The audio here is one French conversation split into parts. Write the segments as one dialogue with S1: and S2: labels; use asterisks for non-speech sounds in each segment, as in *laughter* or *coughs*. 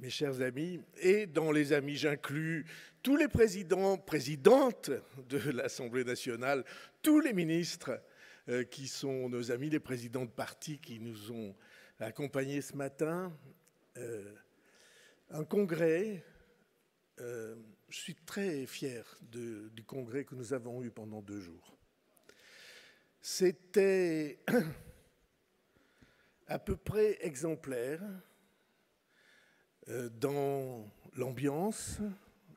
S1: mes chers amis, et dans les amis j'inclus tous les présidents, présidentes de l'Assemblée nationale, tous les ministres euh, qui sont nos amis, les présidents de partis qui nous ont accompagnés ce matin. Euh, un congrès, euh, je suis très fier du congrès que nous avons eu pendant deux jours. C'était *coughs* à peu près exemplaire. Euh, dans l'ambiance,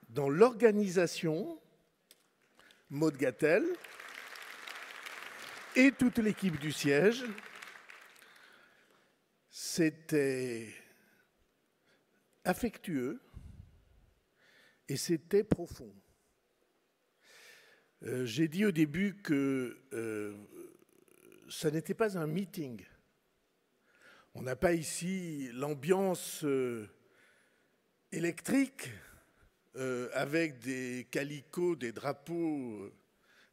S1: dans l'organisation, Maud Gattel et toute l'équipe du siège. C'était affectueux et c'était profond. Euh, j'ai dit au début que euh, ça n'était pas un meeting. On n'a pas ici l'ambiance électrique, euh, avec des calicots, des drapeaux, euh,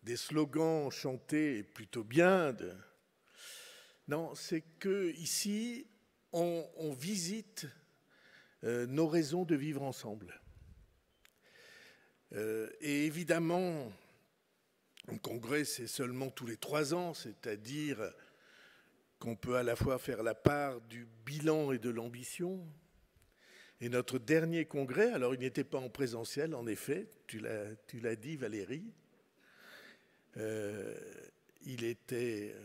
S1: des slogans chantés plutôt bien. Non, c'est que ici, on, visite euh, nos raisons de vivre ensemble. et évidemment, un congrès, c'est seulement tous les trois ans, c'est-à-dire qu'on peut à la fois faire la part du bilan et de l'ambition, et notre dernier congrès, alors il n'était pas en présentiel, en effet, tu l'as dit Valérie, euh, il était... Euh,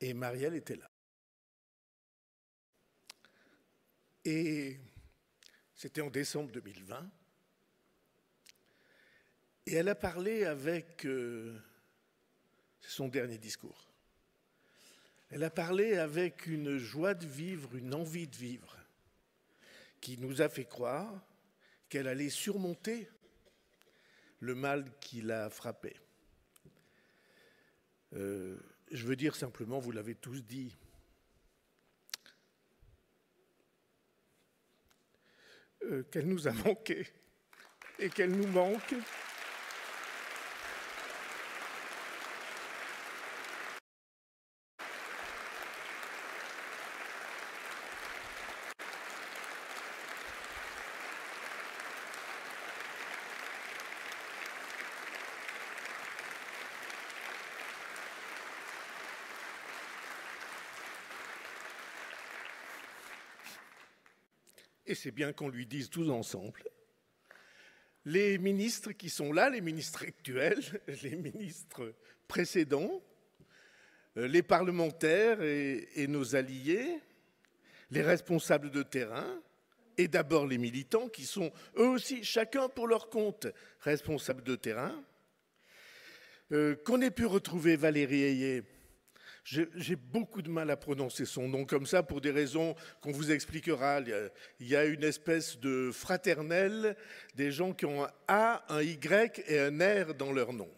S1: et Marielle était là. Et c'était en décembre 2020. Et elle a parlé avec... Euh, son dernier discours. Elle a parlé avec une joie de vivre, une envie de vivre, qui nous a fait croire qu'elle allait surmonter le mal qui l'a frappé. Euh, je veux dire simplement, vous l'avez tous dit, euh, qu'elle nous a *laughs* manqué et qu'elle nous manque. et c'est bien qu'on lui dise tous ensemble, les ministres qui sont là, les ministres actuels, *laughs* les ministres précédents, euh, les parlementaires et, nos alliés, les responsables de terrain, et d'abord les militants qui sont eux aussi, chacun pour leur compte, responsables de terrain, euh, qu'on ait pu retrouver Valérie Ayé j'ai beaucoup de mal à prononcer son nom comme ça pour des raisons qu'on vous expliquera. Il y a une espèce de fraternelle des gens qui ont un A, un Y et un R dans leur nom.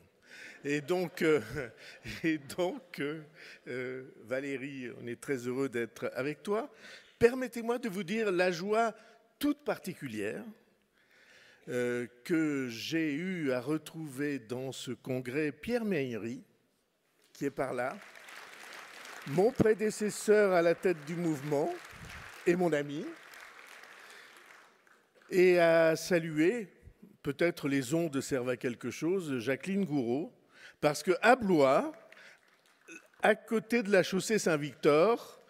S1: Et donc, euh, *laughs* donc euh, euh, Valérie, on est très heureux d'être avec toi. Permettez-moi de vous dire la joie toute particulière que j'ai eue à retrouver dans ce congrès Pierre Meillery, qui est par là. Mon prédécesseur à la tête du mouvement et mon ami, et à saluer, peut-être les ondes servent à quelque chose, Jacqueline Gouraud, parce que à Blois, à côté de la chaussée Saint-Victor,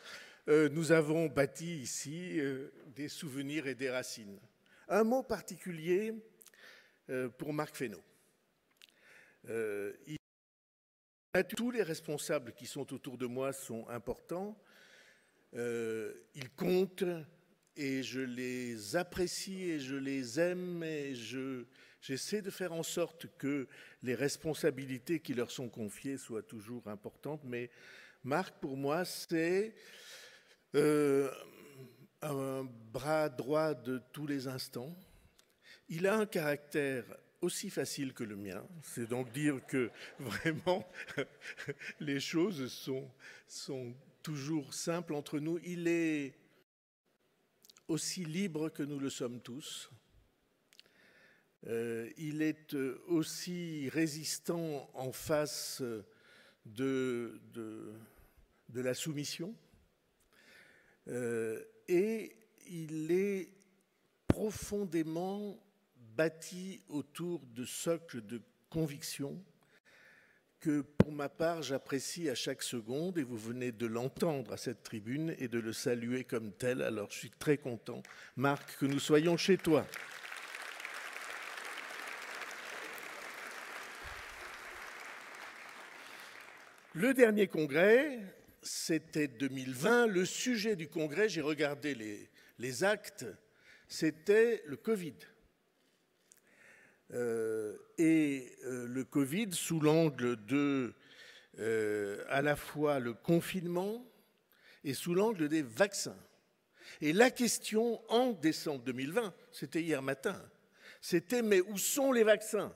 S1: euh, nous avons bâti ici euh, des souvenirs et des racines. Un mot particulier euh, pour Marc Fesneau. Ah, tous les responsables qui sont autour de moi sont importants, euh, ils comptent et je les apprécie et je les aime et j'essaie de faire en sorte que les responsabilités qui leur sont confiées soient toujours importantes. Mais Marc, pour moi, c'est euh, un bras droit de tous les instants. Il a un caractère aussi facile que le mien. C'est donc dire que *laughs* vraiment les choses sont, sont toujours simples entre nous. Il est aussi libre que nous le sommes tous. Euh, il est euh, aussi résistant en face de, de, la soumission. Euh, et il est profondément bâti autour de socles de conviction que pour ma part j'apprécie à chaque seconde et vous venez de l'entendre à cette tribune et de le saluer comme tel. Alors je suis très content, Marc, que nous soyons chez toi. Le dernier congrès, c'était 2020. Le sujet du congrès, j'ai regardé les, les actes, c'était le Covid. Euh, et euh, le Covid sous l'angle de euh, à la fois le confinement et sous l'angle des vaccins. Et la question en décembre 2020, c'était hier matin, c'était mais où sont les vaccins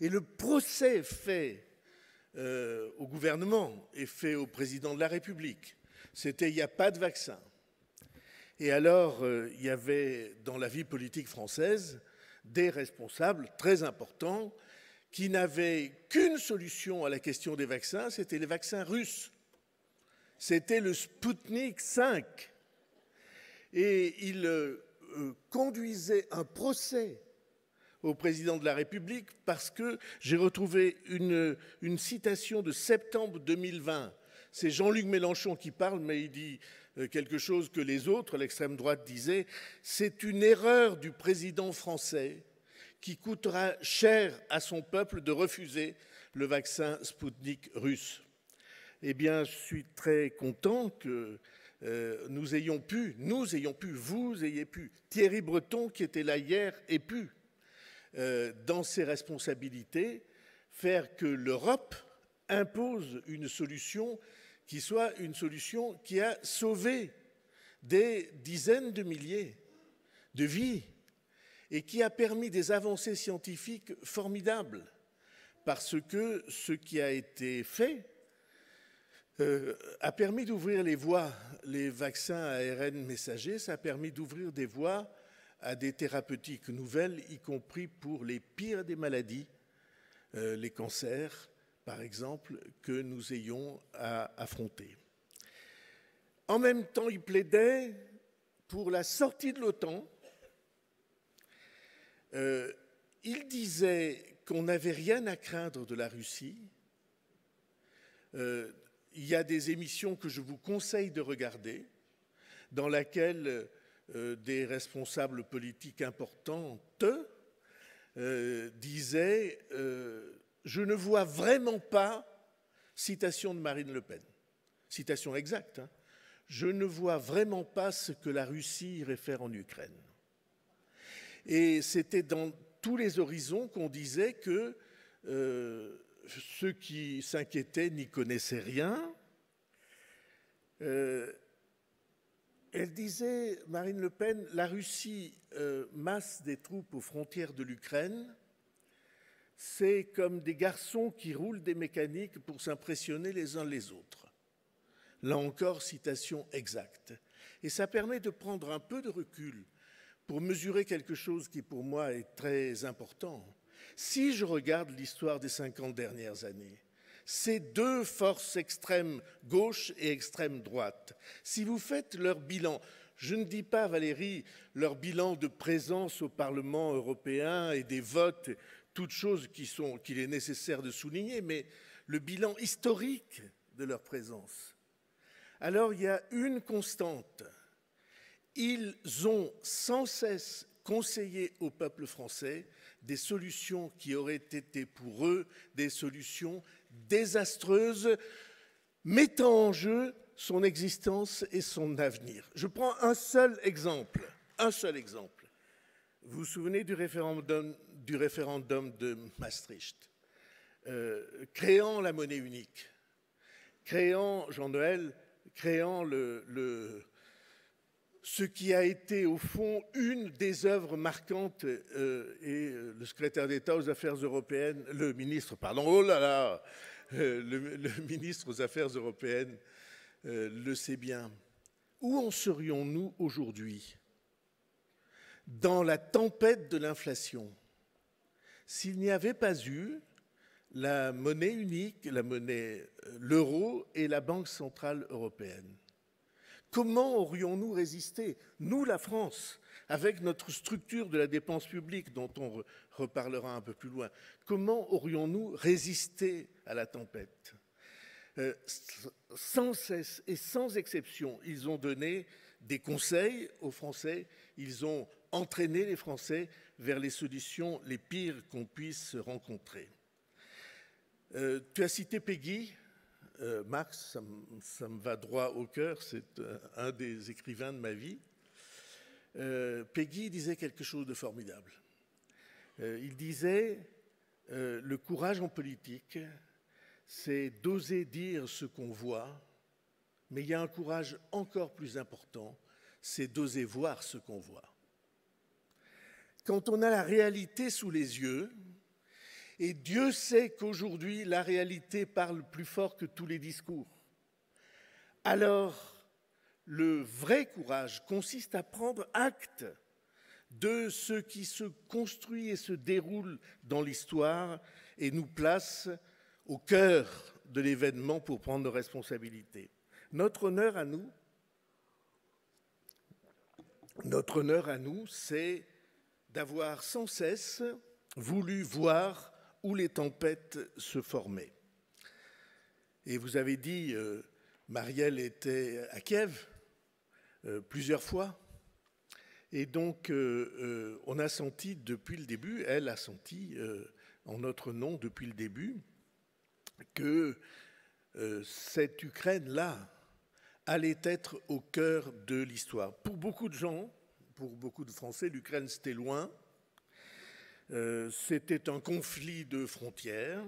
S1: Et le procès fait au gouvernement et fait au président de la République, c'était il n'y a pas de vaccin. Et alors, il y avait dans la vie politique française des responsables très importants qui n'avaient qu'une solution à la question des vaccins, c'était les vaccins russes. C'était le Sputnik 5. Et il euh, euh, conduisait un procès au président de la République parce que j'ai retrouvé une, une citation de septembre 2020 c'est Jean-Luc Mélenchon qui parle, mais il dit euh, quelque chose que les autres, l'extrême droite, disaient, c'est une erreur du président français qui coûtera cher à son peuple de refuser le vaccin Spoutnik russe. Eh bien, je suis très content que euh, nous ayons pu, nous ayons pu, vous ayez pu, Thierry Breton qui était là hier ait pu, euh, dans ses responsabilités, faire que l'Europe impose une solution qui soit une solution qui a sauvé des dizaines de milliers de vies et qui a permis des avancées scientifiques formidables, parce que ce qui a été fait euh, a permis d'ouvrir les voies. Les vaccins à ARN messagers, ça a permis d'ouvrir des voies à des thérapeutiques nouvelles, y compris pour les pires des maladies, euh, les cancers, par exemple, que nous ayons à affronter. En même temps, il plaidait pour la sortie de l'OTAN. Euh, il disait qu'on n'avait rien à craindre de la Russie. Euh, il y a des émissions que je vous conseille de regarder, dans laquelle euh, des responsables politiques importants disaient je ne vois vraiment pas, citation de Marine Le Pen, citation exacte, hein. je ne vois vraiment pas ce que la Russie irait faire en Ukraine. Et c'était dans tous les horizons qu'on disait que euh, ceux qui s'inquiétaient n'y connaissaient rien. Euh, elle disait, Marine Le Pen, la Russie euh, masse des troupes aux frontières de l'Ukraine c'est comme des garçons qui roulent des mécaniques pour s'impressionner les uns les autres. Là encore, citation exacte. Et ça permet de prendre un peu de recul pour mesurer quelque chose qui pour moi est très important. Si je regarde l'histoire des 50 dernières années, ces deux forces extrêmes gauche et extrême droite, si vous faites leur bilan, je ne dis pas, Valérie, leur bilan de présence au Parlement européen et des votes toutes choses qui sont, qu'il est nécessaire de souligner, mais le bilan historique de leur présence. Alors il y a une constante. Ils ont sans cesse conseillé au peuple français des solutions qui auraient été pour eux des solutions désastreuses, mettant en jeu son existence et son avenir. Je prends un seul exemple, un seul exemple. Vous vous souvenez du référendum du référendum de Maastricht, euh, créant la monnaie unique, créant, Jean-Noël, créant ce qui a été au fond une des œuvres marquantes, euh, et euh, le secrétaire d'État aux Affaires européennes, le ministre, pardon, oh là là, le, *laughs* ministre aux Affaires européennes le sait bien. Où en serions-nous aujourd'hui dans la tempête de l'inflation s'il n'y avait pas eu la monnaie unique, euh, l'euro et la Banque centrale européenne. Comment aurions-nous résisté, nous la France, avec notre structure de la dépense publique dont on reparlera un peu plus loin, comment aurions-nous résisté à la tempête euh, Sans cesse et sans exception, ils ont donné des conseils aux Français, ils ont entraîné les Français, vers les solutions les pires qu'on puisse rencontrer. Euh, tu as cité Peggy, euh, Marx, ça, me va droit au cœur, c'est euh, un des écrivains de ma vie. Peggy disait quelque chose de formidable. il disait, le courage en politique, c'est d'oser dire ce qu'on voit, mais il y a un courage encore plus important, c'est d'oser voir ce qu'on voit quand on a la réalité sous les yeux, et Dieu sait qu'aujourd'hui la réalité parle plus fort que tous les discours, alors le vrai courage consiste à prendre acte de ce qui se construit et se déroule dans l'histoire et nous place au cœur de l'événement pour prendre nos responsabilités. Notre honneur à nous, notre honneur à nous, c'est d'avoir sans cesse voulu voir où les tempêtes se formaient. Et vous avez dit, euh, Marielle était à Kiev euh, plusieurs fois. Et donc, euh, on a senti depuis le début, elle a senti en notre nom depuis le début, que cette Ukraine-là allait être au cœur de l'histoire. Pour beaucoup de gens, pour beaucoup de Français, l'Ukraine, c'était loin. Euh, c'était un conflit de frontières.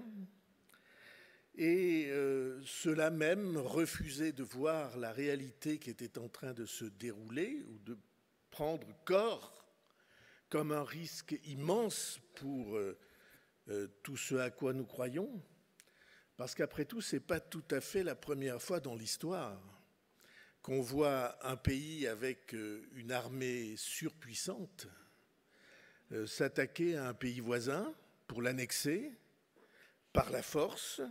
S1: Et euh, cela même refusait de voir la réalité qui était en train de se dérouler ou de prendre corps comme un risque immense pour euh, tout ce à quoi nous croyons. Parce qu'après tout, ce n'est pas tout à fait la première fois dans l'histoire qu'on voit un pays avec euh, une armée surpuissante euh, s'attaquer à un pays voisin pour l'annexer par la force,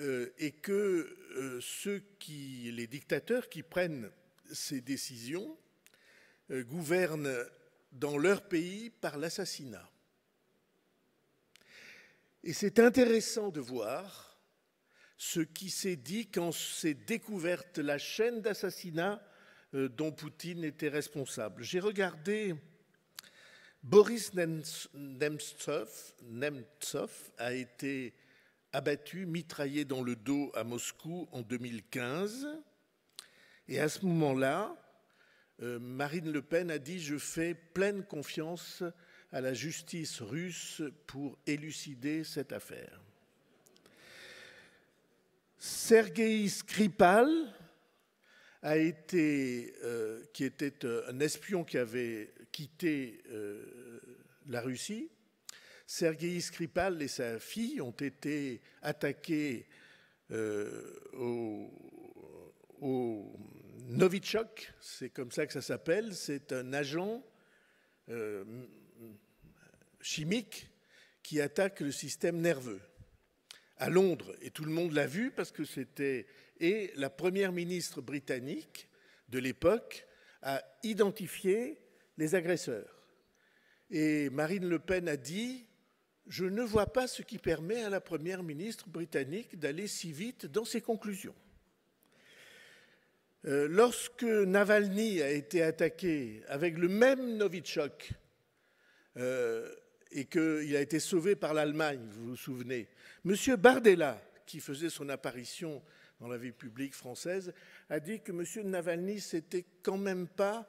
S1: euh, et que ceux qui, les dictateurs qui prennent ces décisions, gouvernent dans leur pays par l'assassinat. Et c'est intéressant de voir ce qui s'est dit quand s'est découverte la chaîne d'assassinats euh, dont Poutine était responsable. J'ai regardé Boris Nemtsov, Nemtsov a été abattu, mitraillé dans le dos à Moscou en 2015. Et à ce moment-là, euh, Marine Le Pen a dit Je fais pleine confiance à la justice russe pour élucider cette affaire. Sergei Skripal, a été, euh, qui était euh, un espion qui avait quitté euh, la Russie, Sergei Skripal et sa fille ont été attaqués au, au, Novichok, c'est comme ça que ça s'appelle, c'est un agent chimique qui attaque le système nerveux à Londres, et tout le monde l'a vu parce que c'était. Et la première ministre britannique de l'époque a identifié les agresseurs. Et Marine Le Pen a dit Je ne vois pas ce qui permet à la première ministre britannique d'aller si vite dans ses conclusions. Euh, lorsque Navalny a été attaqué avec le même Novichok, euh, et qu'il a été sauvé par l'Allemagne, vous vous souvenez. Monsieur Bardella, qui faisait son apparition dans la vie publique française, a dit que Monsieur Navalny, c'était quand même pas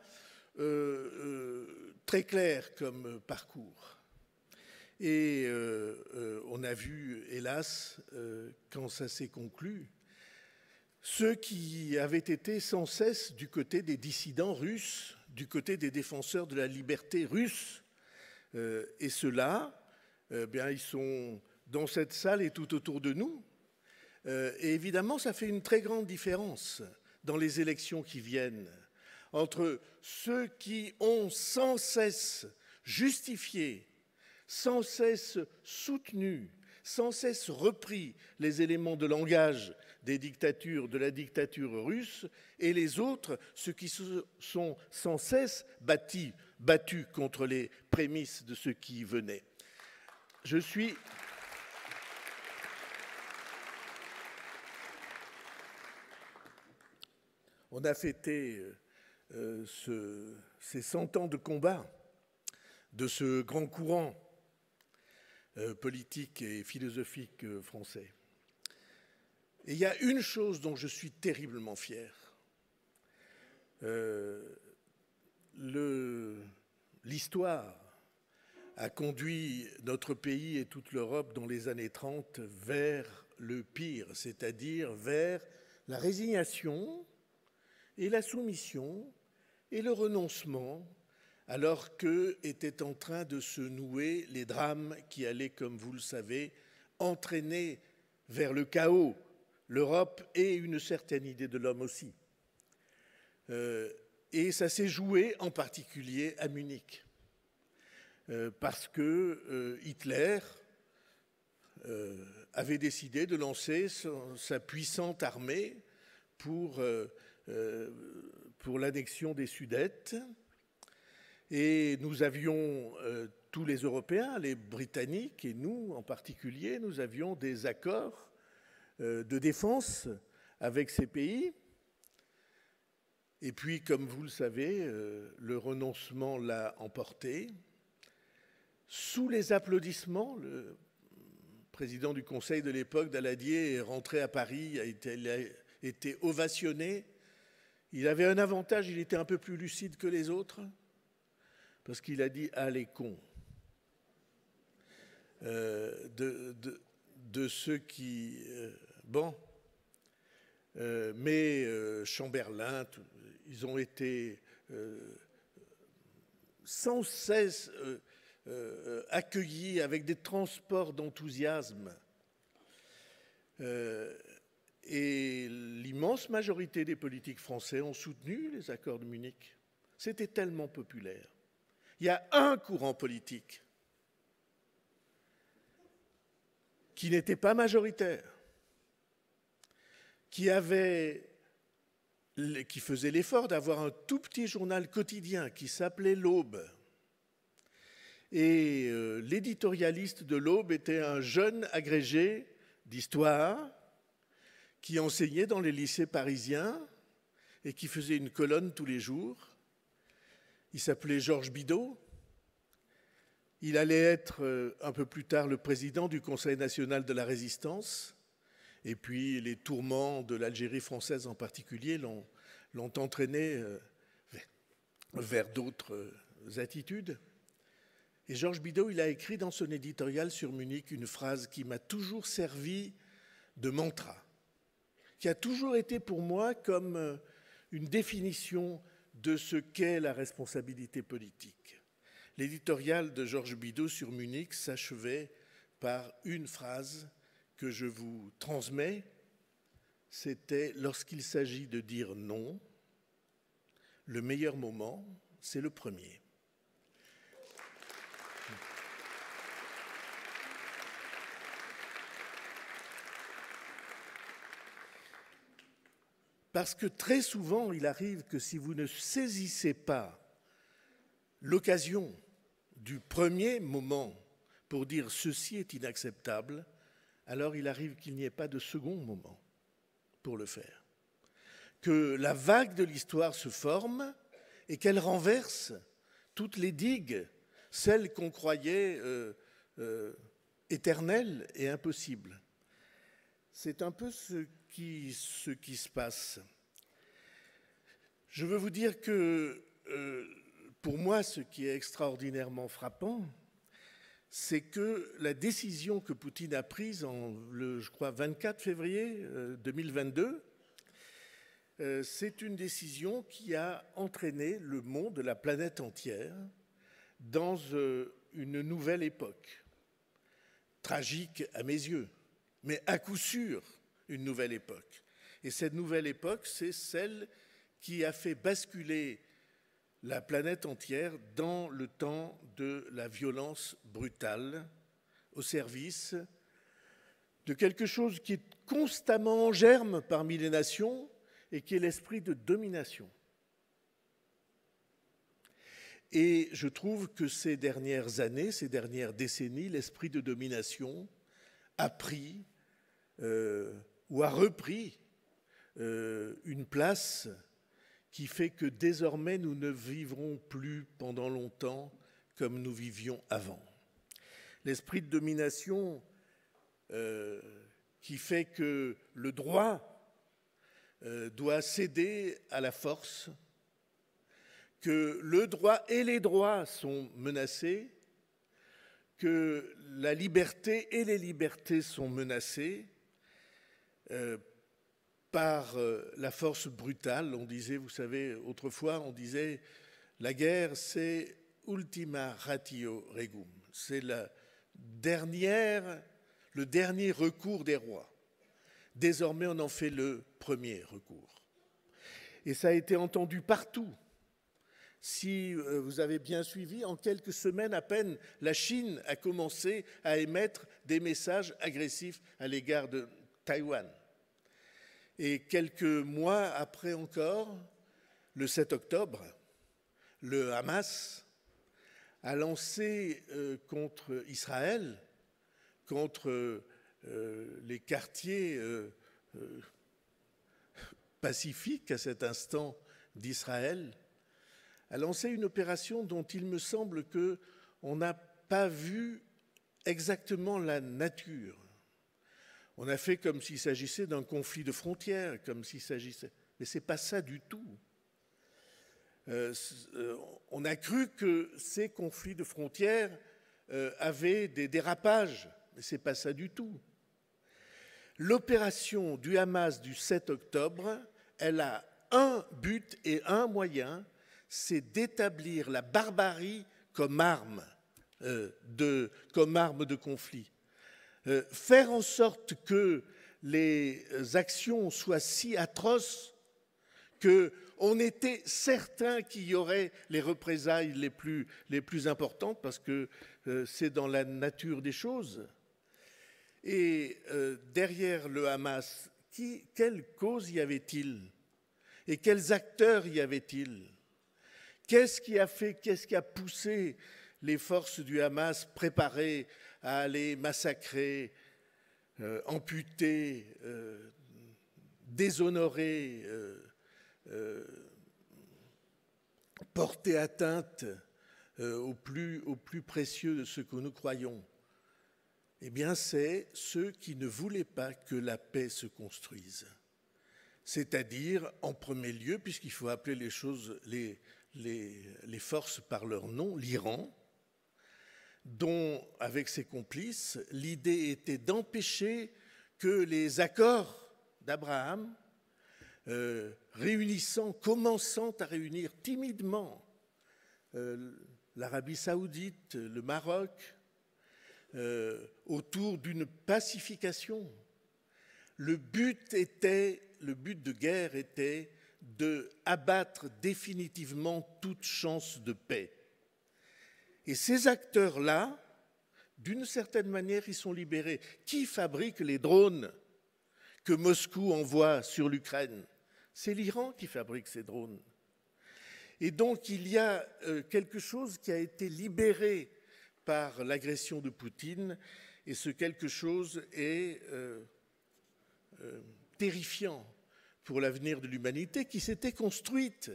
S1: euh, euh, très clair comme parcours. Et euh, on a vu, hélas, quand ça s'est conclu, ceux qui avaient été sans cesse du côté des dissidents russes, du côté des défenseurs de la liberté russe, euh, et ceux-là, euh, bien, ils sont dans cette salle et tout autour de nous. Euh, et évidemment, ça fait une très grande différence dans les élections qui viennent entre ceux qui ont sans cesse justifié, sans cesse soutenu, sans cesse repris les éléments de langage des dictatures, de la dictature russe, et les autres, ceux qui se sont sans cesse bâtis battu contre les prémices de ceux qui venait. Je suis. On a fêté euh, ces 100 ans de combat, de ce grand courant euh, politique et philosophique euh, français. Et il y a une chose dont je suis terriblement fier l'histoire a conduit notre pays et toute l'Europe dans les années 30 vers le pire, c'est-à-dire vers la résignation et la soumission et le renoncement, alors que en train de se nouer les drames qui allaient, comme vous le savez, entraîner vers le chaos l'Europe et une certaine idée de l'homme aussi. Euh, et ça s'est joué en particulier à Munich, euh, parce que euh, Hitler euh, avait décidé de lancer sa puissante armée pour, pour l'annexion des Sudètes. Et nous avions, tous les Européens, les Britanniques et nous en particulier, nous avions des accords de défense avec ces pays et puis, comme vous le savez, euh, le renoncement l'a emporté. Sous les applaudissements, le président du Conseil de l'époque, Daladier, est rentré à Paris, a été, a été ovationné. Il avait un avantage, il était un peu plus lucide que les autres, parce qu'il a dit Allez, ah, les cons euh, de, ceux qui. Euh, bon. mais Chamberlain, ils ont été euh, sans cesse euh, euh, accueillis avec des transports d'enthousiasme. et l'immense majorité des politiques français ont soutenu les accords de Munich. C'était tellement populaire. Il y a un courant politique qui n'était pas majoritaire, qui avait qui faisait l'effort d'avoir un tout petit journal quotidien qui s'appelait L'Aube. Et euh, l'éditorialiste de l'Aube était un jeune agrégé d'histoire qui enseignait dans les lycées parisiens et qui faisait une colonne tous les jours. Il s'appelait Georges Bidault. Il allait être euh, un peu plus tard le président du Conseil national de la résistance. Et puis les tourments de l'Algérie française en particulier l'ont entraîné euh, vers d'autres euh, attitudes. Et Georges Bidault, il a écrit dans son éditorial sur Munich une phrase qui m'a toujours servi de mantra, qui a toujours été pour moi comme euh, une définition de ce qu'est la responsabilité politique. L'éditorial de Georges Bidault sur Munich s'achevait par une phrase que je vous transmets, c'était lorsqu'il s'agit de dire non, le meilleur moment, c'est le premier. Parce que très souvent, il arrive que si vous ne saisissez pas l'occasion du premier moment pour dire ceci est inacceptable, alors il arrive qu'il n'y ait pas de second moment pour le faire. Que la vague de l'histoire se forme et qu'elle renverse toutes les digues, celles qu'on croyait euh, euh, éternelles et impossibles. C'est un peu ce qui, se passe. Je veux vous dire que euh, pour moi, ce qui est extraordinairement frappant, c'est que la décision que Poutine a prise en le, je crois, 24 février 2022, euh, euh, c'est une décision qui a entraîné le monde, la planète entière, dans euh, une nouvelle époque. Tragique à mes yeux, mais à coup sûr une nouvelle époque. Et cette nouvelle époque, c'est celle qui a fait basculer la planète entière dans le temps de la violence brutale au service de quelque chose qui est constamment en germe parmi les nations et qui est l'esprit de domination. Et je trouve que ces dernières années, ces dernières décennies, l'esprit de domination a pris euh, ou a repris euh, une place qui fait que désormais nous ne vivrons plus pendant longtemps comme nous vivions avant. L'esprit de domination euh, qui fait que le droit euh, doit céder à la force, que le droit et les droits sont menacés, que la liberté et les libertés sont menacées, euh, par euh, la force brutale. On disait, vous savez, autrefois, on disait, la guerre, c'est ultima ratio regum. C'est la dernière, le dernier recours des rois. Désormais, on en fait le premier recours. Et ça a été entendu partout. Si euh, vous avez bien suivi, en quelques semaines à peine, la Chine a commencé à émettre des messages agressifs à l'égard de Taïwan. Et quelques mois après encore, le 7 octobre, le Hamas a lancé euh, contre Israël, contre euh, les quartiers euh, pacifiques à cet instant d'Israël, a lancé une opération dont il me semble que on n'a pas vu exactement la nature. On a fait comme s'il s'agissait d'un conflit de frontières, comme s'il s'agissait. Mais ce n'est pas ça du tout. Euh, euh, on a cru que ces conflits de frontières euh, avaient des dérapages, mais ce n'est pas ça du tout. L'opération du Hamas du 7 octobre, elle a un but et un moyen, c'est d'établir la barbarie comme arme, de, comme arme de conflit. Euh, faire en sorte que les actions soient si atroces qu'on était certain qu'il y aurait les représailles les plus, les plus importantes, parce que euh, c'est dans la nature des choses. Et euh, derrière le Hamas, qui, quelle cause y avait-il Et quels acteurs y avait-il Qu'est-ce qui a fait, qu'est-ce qui a poussé les forces du Hamas préparées à aller massacrer, euh, amputer, euh, déshonorer, euh, porter atteinte au plus, au plus précieux de ce que nous croyons eh bien, c'est ceux qui ne voulaient pas que la paix se construise. C'est-à-dire, en premier lieu, puisqu'il faut appeler les choses, les, les forces par leur nom, l'Iran, dont, avec ses complices, l'idée était d'empêcher que les accords d'Abraham, euh, réunissant, commençant à réunir timidement euh, l'Arabie saoudite, le Maroc, euh, autour d'une pacification. Le but, était, le but de guerre était de abattre définitivement toute chance de paix. Et ces acteurs-là, d'une certaine manière, ils sont libérés. Qui fabrique les drones que Moscou envoie sur l'Ukraine C'est l'Iran qui fabrique ces drones. Et donc il y a euh, quelque chose qui a été libéré par l'agression de Poutine, et ce quelque chose est euh, euh, terrifiant pour l'avenir de l'humanité qui s'était construite,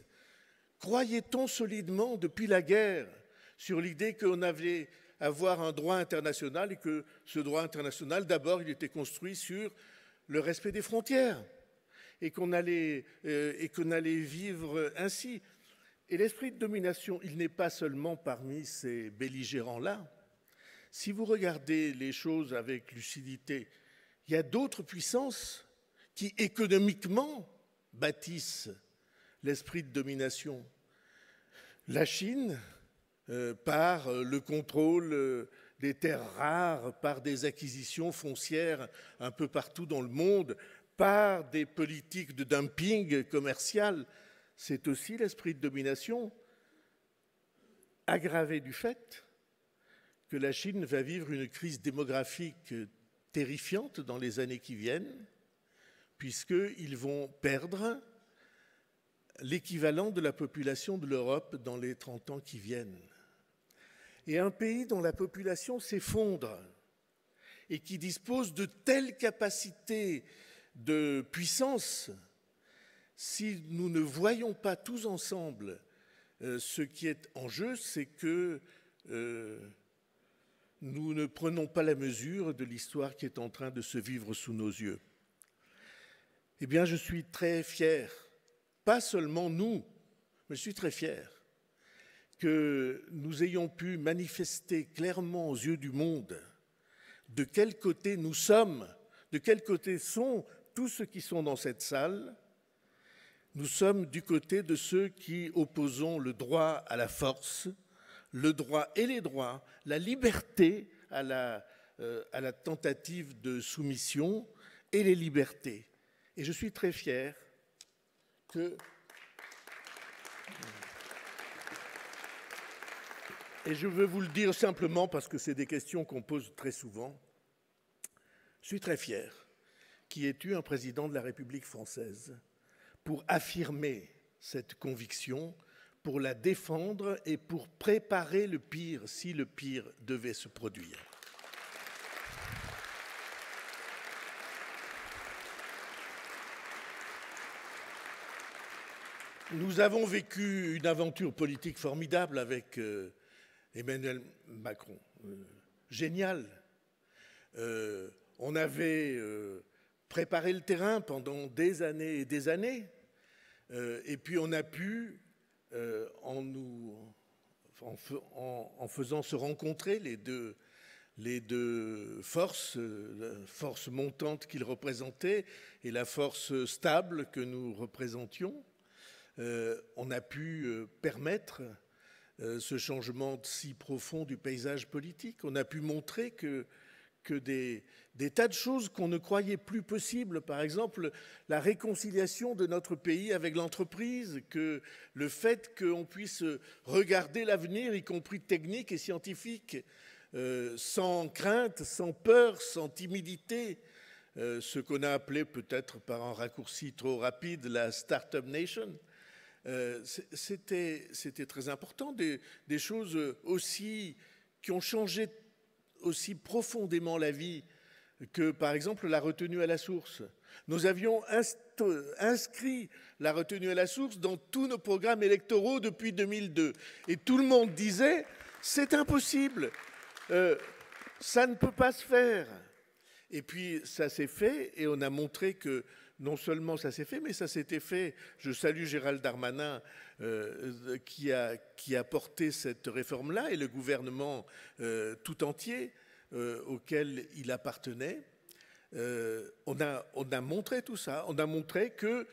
S1: croyait-on solidement, depuis la guerre, sur l'idée qu'on avait avoir un droit international et que ce droit international, d'abord, il était construit sur le respect des frontières et qu'on allait, euh, et qu'on allait vivre ainsi. Et l'esprit de domination, il n'est pas seulement parmi ces belligérants-là. Si vous regardez les choses avec lucidité, il y a d'autres puissances qui économiquement bâtissent l'esprit de domination. La Chine, euh, par euh, le contrôle euh, des terres rares, par des acquisitions foncières un peu partout dans le monde, par des politiques de dumping commercial. C'est aussi l'esprit de domination, aggravé du fait que la Chine va vivre une crise démographique terrifiante dans les années qui viennent, puisqu'ils vont perdre l'équivalent de la population de l'Europe dans les 30 ans qui viennent et un pays dont la population s'effondre et qui dispose de telles capacités de puissance, si nous ne voyons pas tous ensemble euh, ce qui est en jeu, c'est que euh, nous ne prenons pas la mesure de l'histoire qui est en train de se vivre sous nos yeux. Eh bien, je suis très fier, pas seulement nous, mais je suis très fier que nous ayons pu manifester clairement aux yeux du monde de quel côté nous sommes, de quel côté sont tous ceux qui sont dans cette salle. Nous sommes du côté de ceux qui opposons le droit à la force, le droit et les droits, la liberté à la, euh, à la tentative de soumission et les libertés. Et je suis très fier que... Et je veux vous le dire simplement parce que c'est des questions qu'on pose très souvent. Je suis très fier qui ait eu un président de la République française pour affirmer cette conviction, pour la défendre et pour préparer le pire si le pire devait se produire. Nous avons vécu une aventure politique formidable avec euh, Emmanuel Macron. Euh, génial. Euh, on avait euh, préparé le terrain pendant des années et des années, et puis on a pu, en, faisant se rencontrer les deux, les deux forces, la force montante qu'il représentait et la force stable que nous représentions, on a pu permettre euh, ce changement si profond du paysage politique. On a pu montrer que, des, tas de choses qu'on ne croyait plus possibles, par exemple la réconciliation de notre pays avec l'entreprise, que le fait qu'on puisse regarder l'avenir, y compris technique et scientifique, euh, sans crainte, sans peur, sans timidité, euh, ce qu'on a appelé peut-être par un raccourci trop rapide la Startup Nation. Euh, c'était très important, des, choses aussi qui ont changé aussi profondément la vie que, par exemple, la retenue à la source. Nous avions inscrit la retenue à la source dans tous nos programmes électoraux depuis 2002. Et tout le monde disait, c'est impossible, euh, ça ne peut pas se faire. Et puis ça s'est fait et on a montré que non seulement ça s'est fait, mais ça s'était fait. Je salue Gérald Darmanin euh, euh, qui, a, qui, a, porté cette réforme-là et le gouvernement euh, tout entier auquel il appartenait. On a, on, a, montré tout ça, on a montré que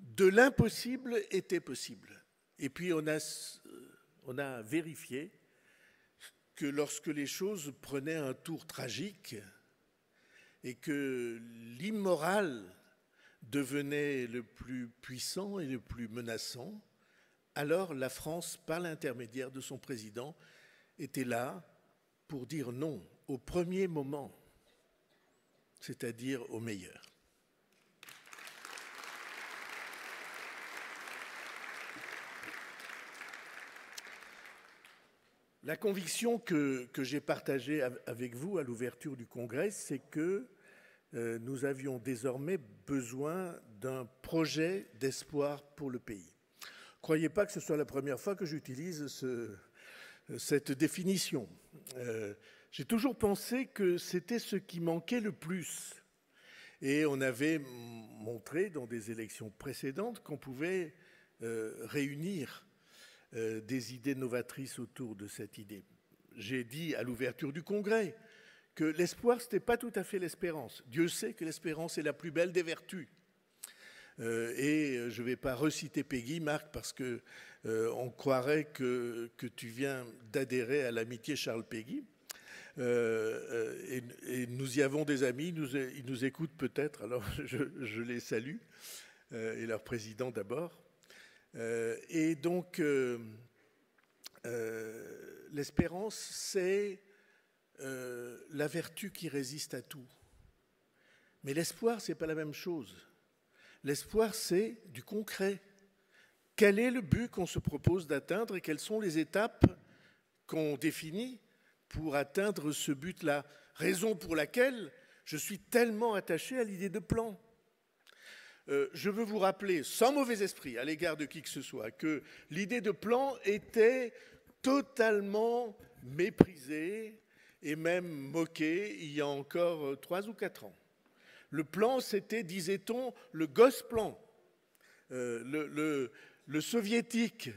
S1: de l'impossible était possible. Et puis on a, on a vérifié que lorsque les choses prenaient un tour tragique et que l'immoral devenait le plus puissant et le plus menaçant, alors la France, par l'intermédiaire de son président, était là pour dire non au premier moment, c'est-à-dire au meilleur. La conviction que, j'ai partagée avec vous à l'ouverture du Congrès, c'est que euh, nous avions désormais besoin d'un projet d'espoir pour le pays. Croyez pas que ce soit la première fois que j'utilise cette définition. Euh, j'ai toujours pensé que c'était ce qui manquait le plus. Et on avait montré dans des élections précédentes qu'on pouvait euh, réunir des idées novatrices autour de cette idée. J'ai dit à l'ouverture du Congrès que l'espoir, ce n'était pas tout à fait l'espérance. Dieu sait que l'espérance est la plus belle des vertus. Euh, et euh, je ne vais pas reciter Peggy, Marc, parce que euh, on croirait que, que tu viens d'adhérer à l'amitié Charles Peggy. et, nous y avons des amis, nous, ils nous écoutent peut-être, alors *laughs* je, je, les salue, et leur président d'abord. et donc, l'espérance, c'est euh, la vertu qui résiste à tout. Mais l'espoir, ce n'est pas la même chose. L'espoir, c'est du concret. Quel est le but qu'on se propose d'atteindre et quelles sont les étapes qu'on définit pour atteindre ce but-là Raison pour laquelle je suis tellement attaché à l'idée de plan. Euh, je veux vous rappeler, sans mauvais esprit à l'égard de qui que ce soit, que l'idée de plan était totalement méprisée, et même moqué il y a encore trois ou quatre ans. Le plan, c'était, disait-on, le Gosplan, euh, le, le, soviétique.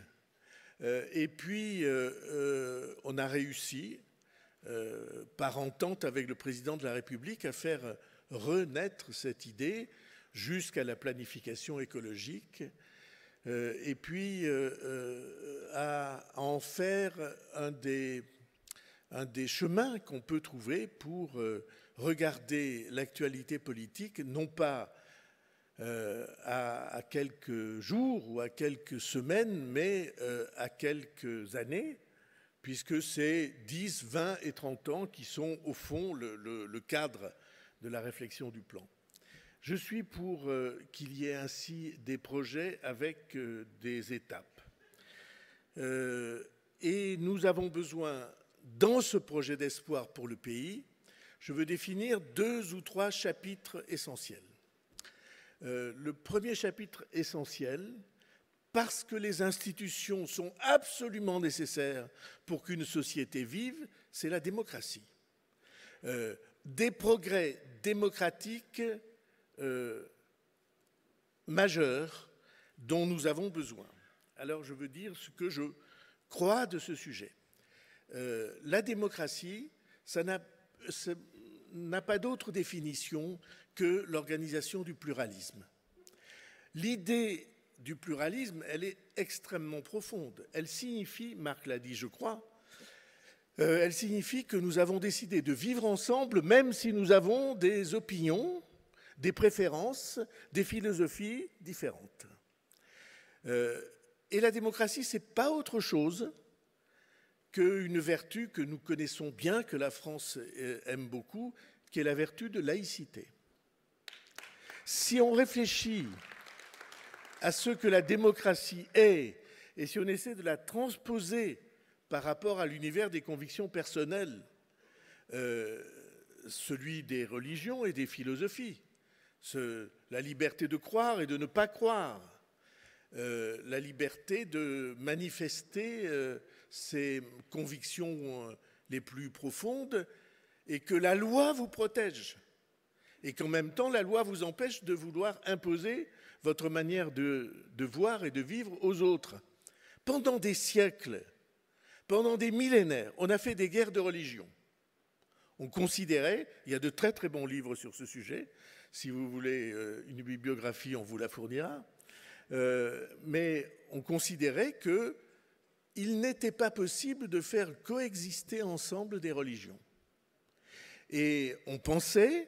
S1: Euh, et puis, euh, euh, on a réussi, par entente avec le président de la République, à faire renaître cette idée jusqu'à la planification écologique, et puis à en faire un des un des chemins qu'on peut trouver pour euh, regarder l'actualité politique, non pas euh, à, quelques jours ou à quelques semaines, mais euh, à quelques années, puisque c'est 10, 20 et 30 ans qui sont au fond le, cadre de la réflexion du plan. Je suis pour qu'il y ait ainsi des projets avec des étapes. et nous avons besoin dans ce projet d'espoir pour le pays, je veux définir deux ou trois chapitres essentiels. Euh, le premier chapitre essentiel, parce que les institutions sont absolument nécessaires pour qu'une société vive, c'est la démocratie. Euh, des progrès démocratiques euh, majeurs dont nous avons besoin. Alors je veux dire ce que je crois de ce sujet. Euh, la démocratie, ça n'a pas d'autre définition que l'organisation du pluralisme. L'idée du pluralisme, elle est extrêmement profonde. Elle signifie, Marc l'a dit, je crois, euh, elle signifie que nous avons décidé de vivre ensemble, même si nous avons des opinions, des préférences, des philosophies différentes. Euh, et la démocratie, c'est pas autre chose qu'une vertu que nous connaissons bien, que la France euh, aime beaucoup, qui est la vertu de laïcité. Si on réfléchit à ce que la démocratie est, et si on essaie de la transposer par rapport à l'univers des convictions personnelles, euh, celui des religions et des philosophies, ce, la liberté de croire et de ne pas croire, euh, la liberté de manifester ses convictions euh, les plus profondes et que la loi vous protège et qu'en même temps la loi vous empêche de vouloir imposer votre manière de, voir et de vivre aux autres. Pendant des siècles, pendant des millénaires, on a fait des guerres de religion. On considérait, il y a de très très bons livres sur ce sujet, si vous voulez euh, une bibliographie, on vous la fournira, euh, mais on considérait que il n'était pas possible de faire coexister ensemble des religions. Et on pensait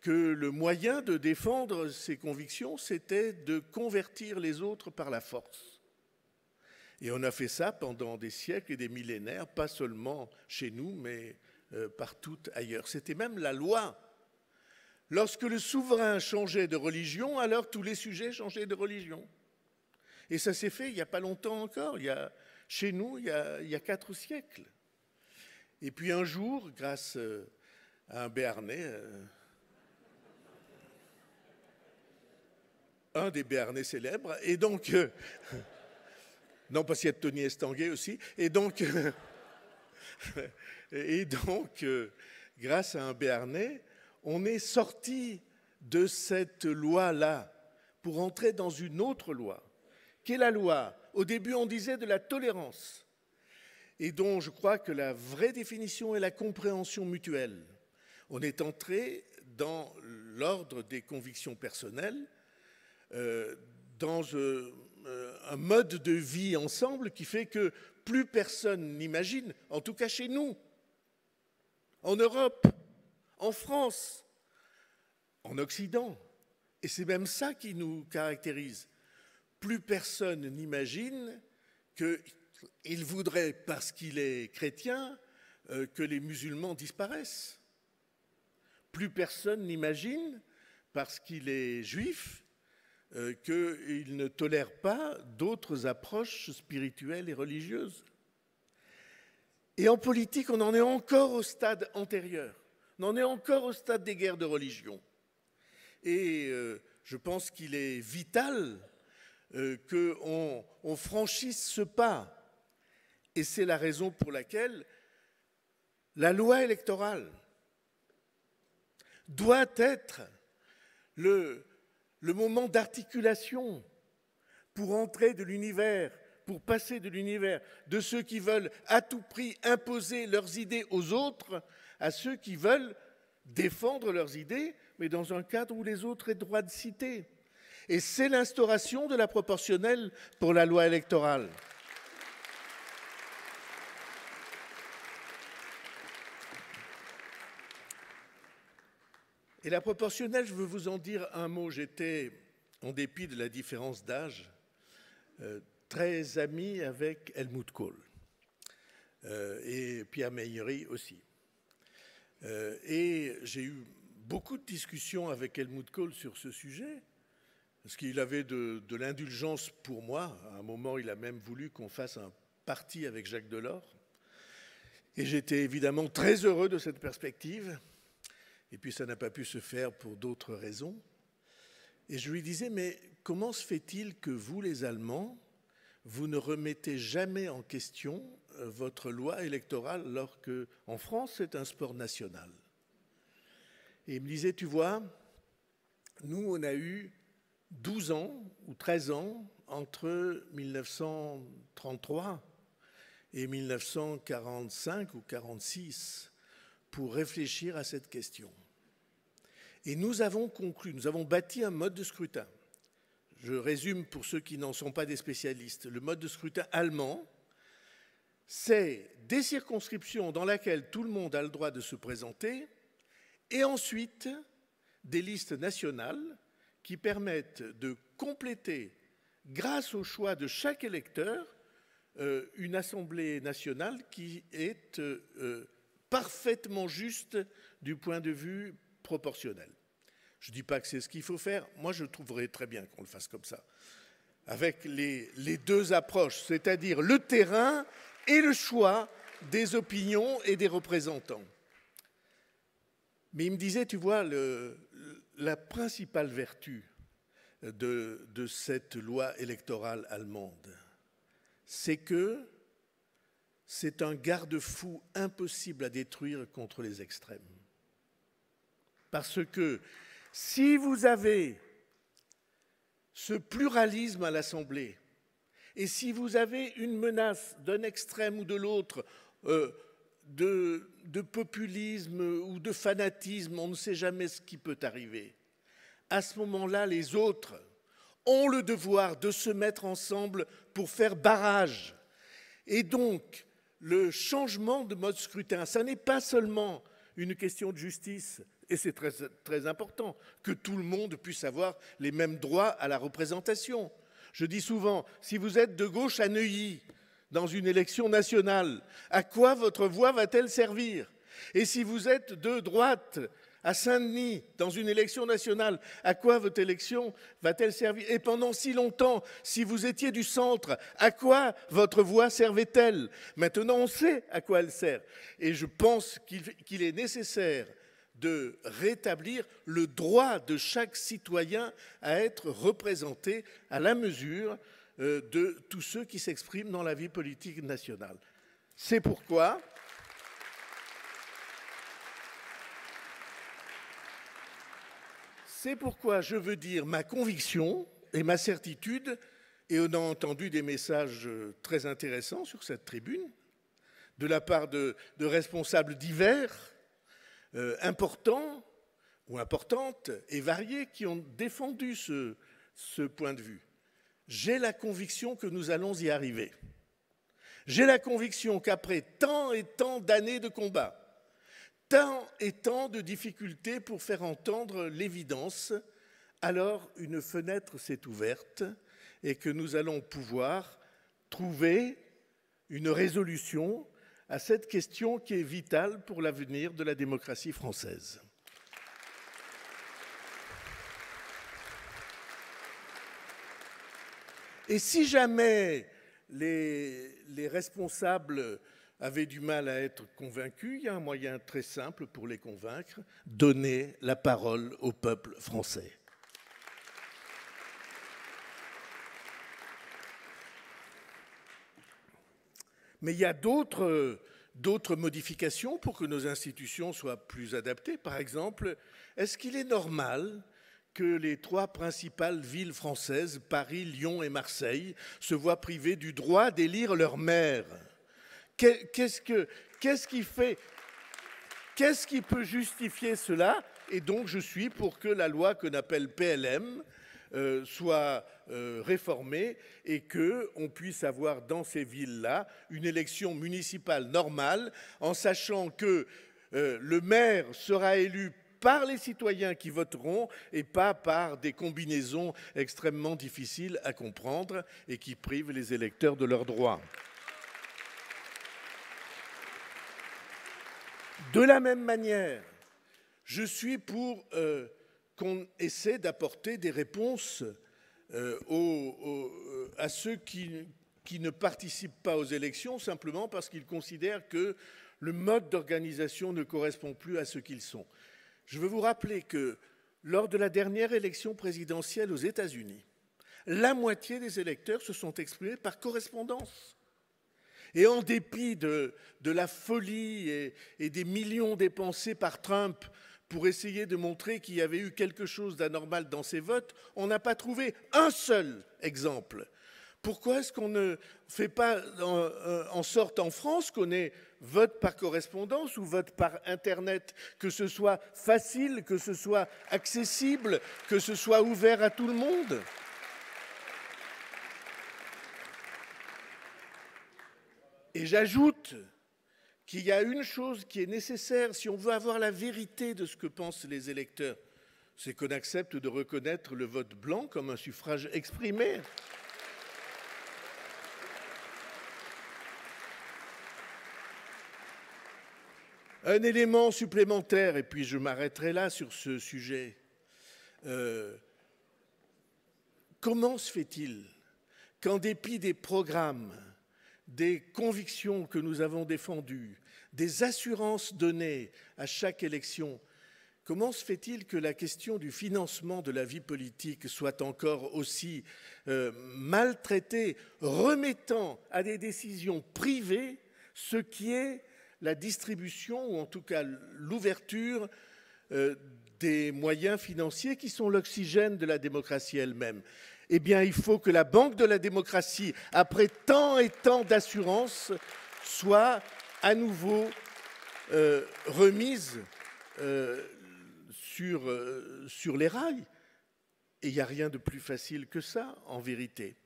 S1: que le moyen de défendre ses convictions, c'était de convertir les autres par la force. Et on a fait ça pendant des siècles et des millénaires, pas seulement chez nous, mais euh, partout ailleurs. C'était même la loi. Lorsque le souverain changeait de religion, alors tous les sujets changeaient de religion. Et ça s'est fait il n'y a pas longtemps encore. Il y a chez nous il y, a, quatre siècles. Et puis un jour, grâce euh, à un Béarnais, euh, un des Béarnais célèbres, et donc, euh, *laughs* non parce qu'il y a Tony Estanguet aussi, et donc, *laughs* et donc, grâce à un Béarnais, on est sorti de cette loi-là pour entrer dans une autre loi, qui est la loi au début on disait de la tolérance, et dont je crois que la vraie définition est la compréhension mutuelle. On est entré dans l'ordre des convictions personnelles, euh, dans euh, euh, un mode de vie ensemble qui fait que plus personne n'imagine, en tout cas chez nous, en Europe, en France, en Occident. Et c'est même ça qui nous caractérise plus personne n'imagine qu'il voudrait, parce qu'il est chrétien, euh, que les musulmans disparaissent. Plus personne n'imagine, parce qu'il est juif, euh, qu'il ne tolère pas d'autres approches spirituelles et religieuses. Et en politique, on en est encore au stade antérieur. On en est encore au stade des guerres de religion. Et euh, je pense qu'il est vital euh, qu'on franchisse ce pas. Et c'est la raison pour laquelle la loi électorale doit être le, le moment d'articulation pour entrer de l'univers, pour passer de l'univers de ceux qui veulent à tout prix imposer leurs idées aux autres à ceux qui veulent défendre leurs idées, mais dans un cadre où les autres aient droit de citer. Et c'est l'instauration de la proportionnelle pour la loi électorale. Et la proportionnelle, je veux vous en dire un mot. J'étais, en dépit de la différence d'âge, euh, très ami avec Helmut Kohl euh, et Pierre Meillery aussi. Euh, et j'ai eu beaucoup de discussions avec Helmut Kohl sur ce sujet. Parce qu'il avait de, l'indulgence pour moi. À un moment, il a même voulu qu'on fasse un parti avec Jacques Delors. Et j'étais évidemment très heureux de cette perspective. Et puis ça n'a pas pu se faire pour d'autres raisons. Et je lui disais, mais comment se fait-il que vous, les Allemands, vous ne remettez jamais en question euh, votre loi électorale alors qu'en France c'est un sport national. Et il me disait, tu vois, nous on a eu 12 ans ou 13 ans entre 1933 et 1945 ou 46 pour réfléchir à cette question. Et nous avons conclu, nous avons bâti un mode de scrutin. Je résume pour ceux qui n'en sont pas des spécialistes. Le mode de scrutin allemand, c'est des circonscriptions dans lesquelles tout le monde a le droit de se présenter, et ensuite des listes nationales qui permettent de compléter, grâce au choix de chaque électeur, euh, une Assemblée nationale qui est euh, euh, parfaitement juste du point de vue proportionnel. Je ne dis pas que c'est ce qu'il faut faire. Moi, je trouverais très bien qu'on le fasse comme ça, avec les deux approches, c'est-à-dire le terrain et le choix des opinions et des représentants. Mais il me disait, tu vois, le, la principale vertu euh, de, cette loi électorale allemande, c'est que c'est un garde-fou impossible à détruire contre les extrêmes. Parce que si vous avez ce pluralisme à l'Assemblée, et si vous avez une menace d'un extrême ou de l'autre, euh, de, populisme ou de fanatisme, on ne sait jamais ce qui peut arriver. À ce moment-là, les autres ont le devoir de se mettre ensemble pour faire barrage. Et donc, le changement de mode scrutin, ça n'est pas seulement une question de justice, et c'est très, très, important, que tout le monde puisse avoir les mêmes droits à la représentation. Je dis souvent, si vous êtes de gauche à Neuilly, dans une élection nationale, à quoi votre voix va-t-elle servir Et si vous êtes de droite à Saint-Denis, dans une élection nationale, à quoi votre élection va-t-elle servir Et pendant si longtemps, si vous étiez du centre, à quoi votre voix servait-elle Maintenant, on sait à quoi elle sert. Et je pense qu'il est nécessaire de rétablir le droit de chaque citoyen à être représenté à la mesure euh, de tous ceux qui s'expriment dans la vie politique nationale. C'est pourquoi C'est pourquoi je veux dire ma conviction et ma certitude, et on a entendu des messages euh, très intéressants sur cette tribune, de la part de, responsables divers, euh, importants ou importantes et variés, qui ont défendu ce point de vue j'ai la conviction que nous allons y arriver. J'ai la conviction qu'après tant et tant d'années de combat, tant et tant de difficultés pour faire entendre l'évidence, alors une fenêtre s'est ouverte et que nous allons pouvoir trouver une résolution à cette question qui est vitale pour l'avenir de la démocratie française. Et si jamais les, responsables avaient du mal à être convaincus, il y a un moyen très simple pour les convaincre, donner la parole au peuple français. Mais il y a d'autres, d'autres modifications pour que nos institutions soient plus adaptées. Par exemple, est-ce qu'il est normal que les trois principales villes françaises, Paris, Lyon et Marseille, se voient privées du droit d'élire leur maire. Qu'est-ce que, qu'est-ce qui fait, qu'est-ce qui peut justifier cela Et donc, je suis pour que la loi qu'on appelle PLM euh, soit euh, réformée et que puisse avoir dans ces villes-là une élection municipale normale, en sachant que euh, le maire sera élu par les citoyens qui voteront et pas par des combinaisons extrêmement difficiles à comprendre et qui privent les électeurs de leurs droits. De la même manière, je suis pour euh, qu'on essaie d'apporter des réponses euh, euh, à ceux qui, ne participent pas aux élections simplement parce qu'ils considèrent que le mode d'organisation ne correspond plus à ce qu'ils sont. Je veux vous rappeler que lors de la dernière élection présidentielle aux États-Unis, la moitié des électeurs se sont exprimés par correspondance. Et en dépit de, la folie et, des millions dépensés par Trump pour essayer de montrer qu'il y avait eu quelque chose d'anormal dans ses votes, on n'a pas trouvé un seul exemple. Pourquoi est-ce qu'on ne fait pas en sorte en France qu'on ait vote par correspondance ou vote par Internet, que ce soit facile, que ce soit accessible, que ce soit ouvert à tout le monde. Et j'ajoute qu'il y a une chose qui est nécessaire si on veut avoir la vérité de ce que pensent les électeurs, c'est qu'on accepte de reconnaître le vote blanc comme un suffrage exprimé. Un élément supplémentaire, et puis je m'arrêterai là sur ce sujet. Euh, comment se fait-il qu'en dépit des programmes, des convictions que nous avons défendues, des assurances données à chaque élection, comment se fait-il que la question du financement de la vie politique soit encore aussi euh, maltraitée, remettant à des décisions privées ce qui est la distribution, ou en tout cas l'ouverture euh, des moyens financiers qui sont l'oxygène de la démocratie elle-même. Eh bien, il faut que la Banque de la démocratie, après tant et tant d'assurances, soit à nouveau euh, remise euh, sur, sur les rails. Et il n'y a rien de plus facile que ça, en vérité.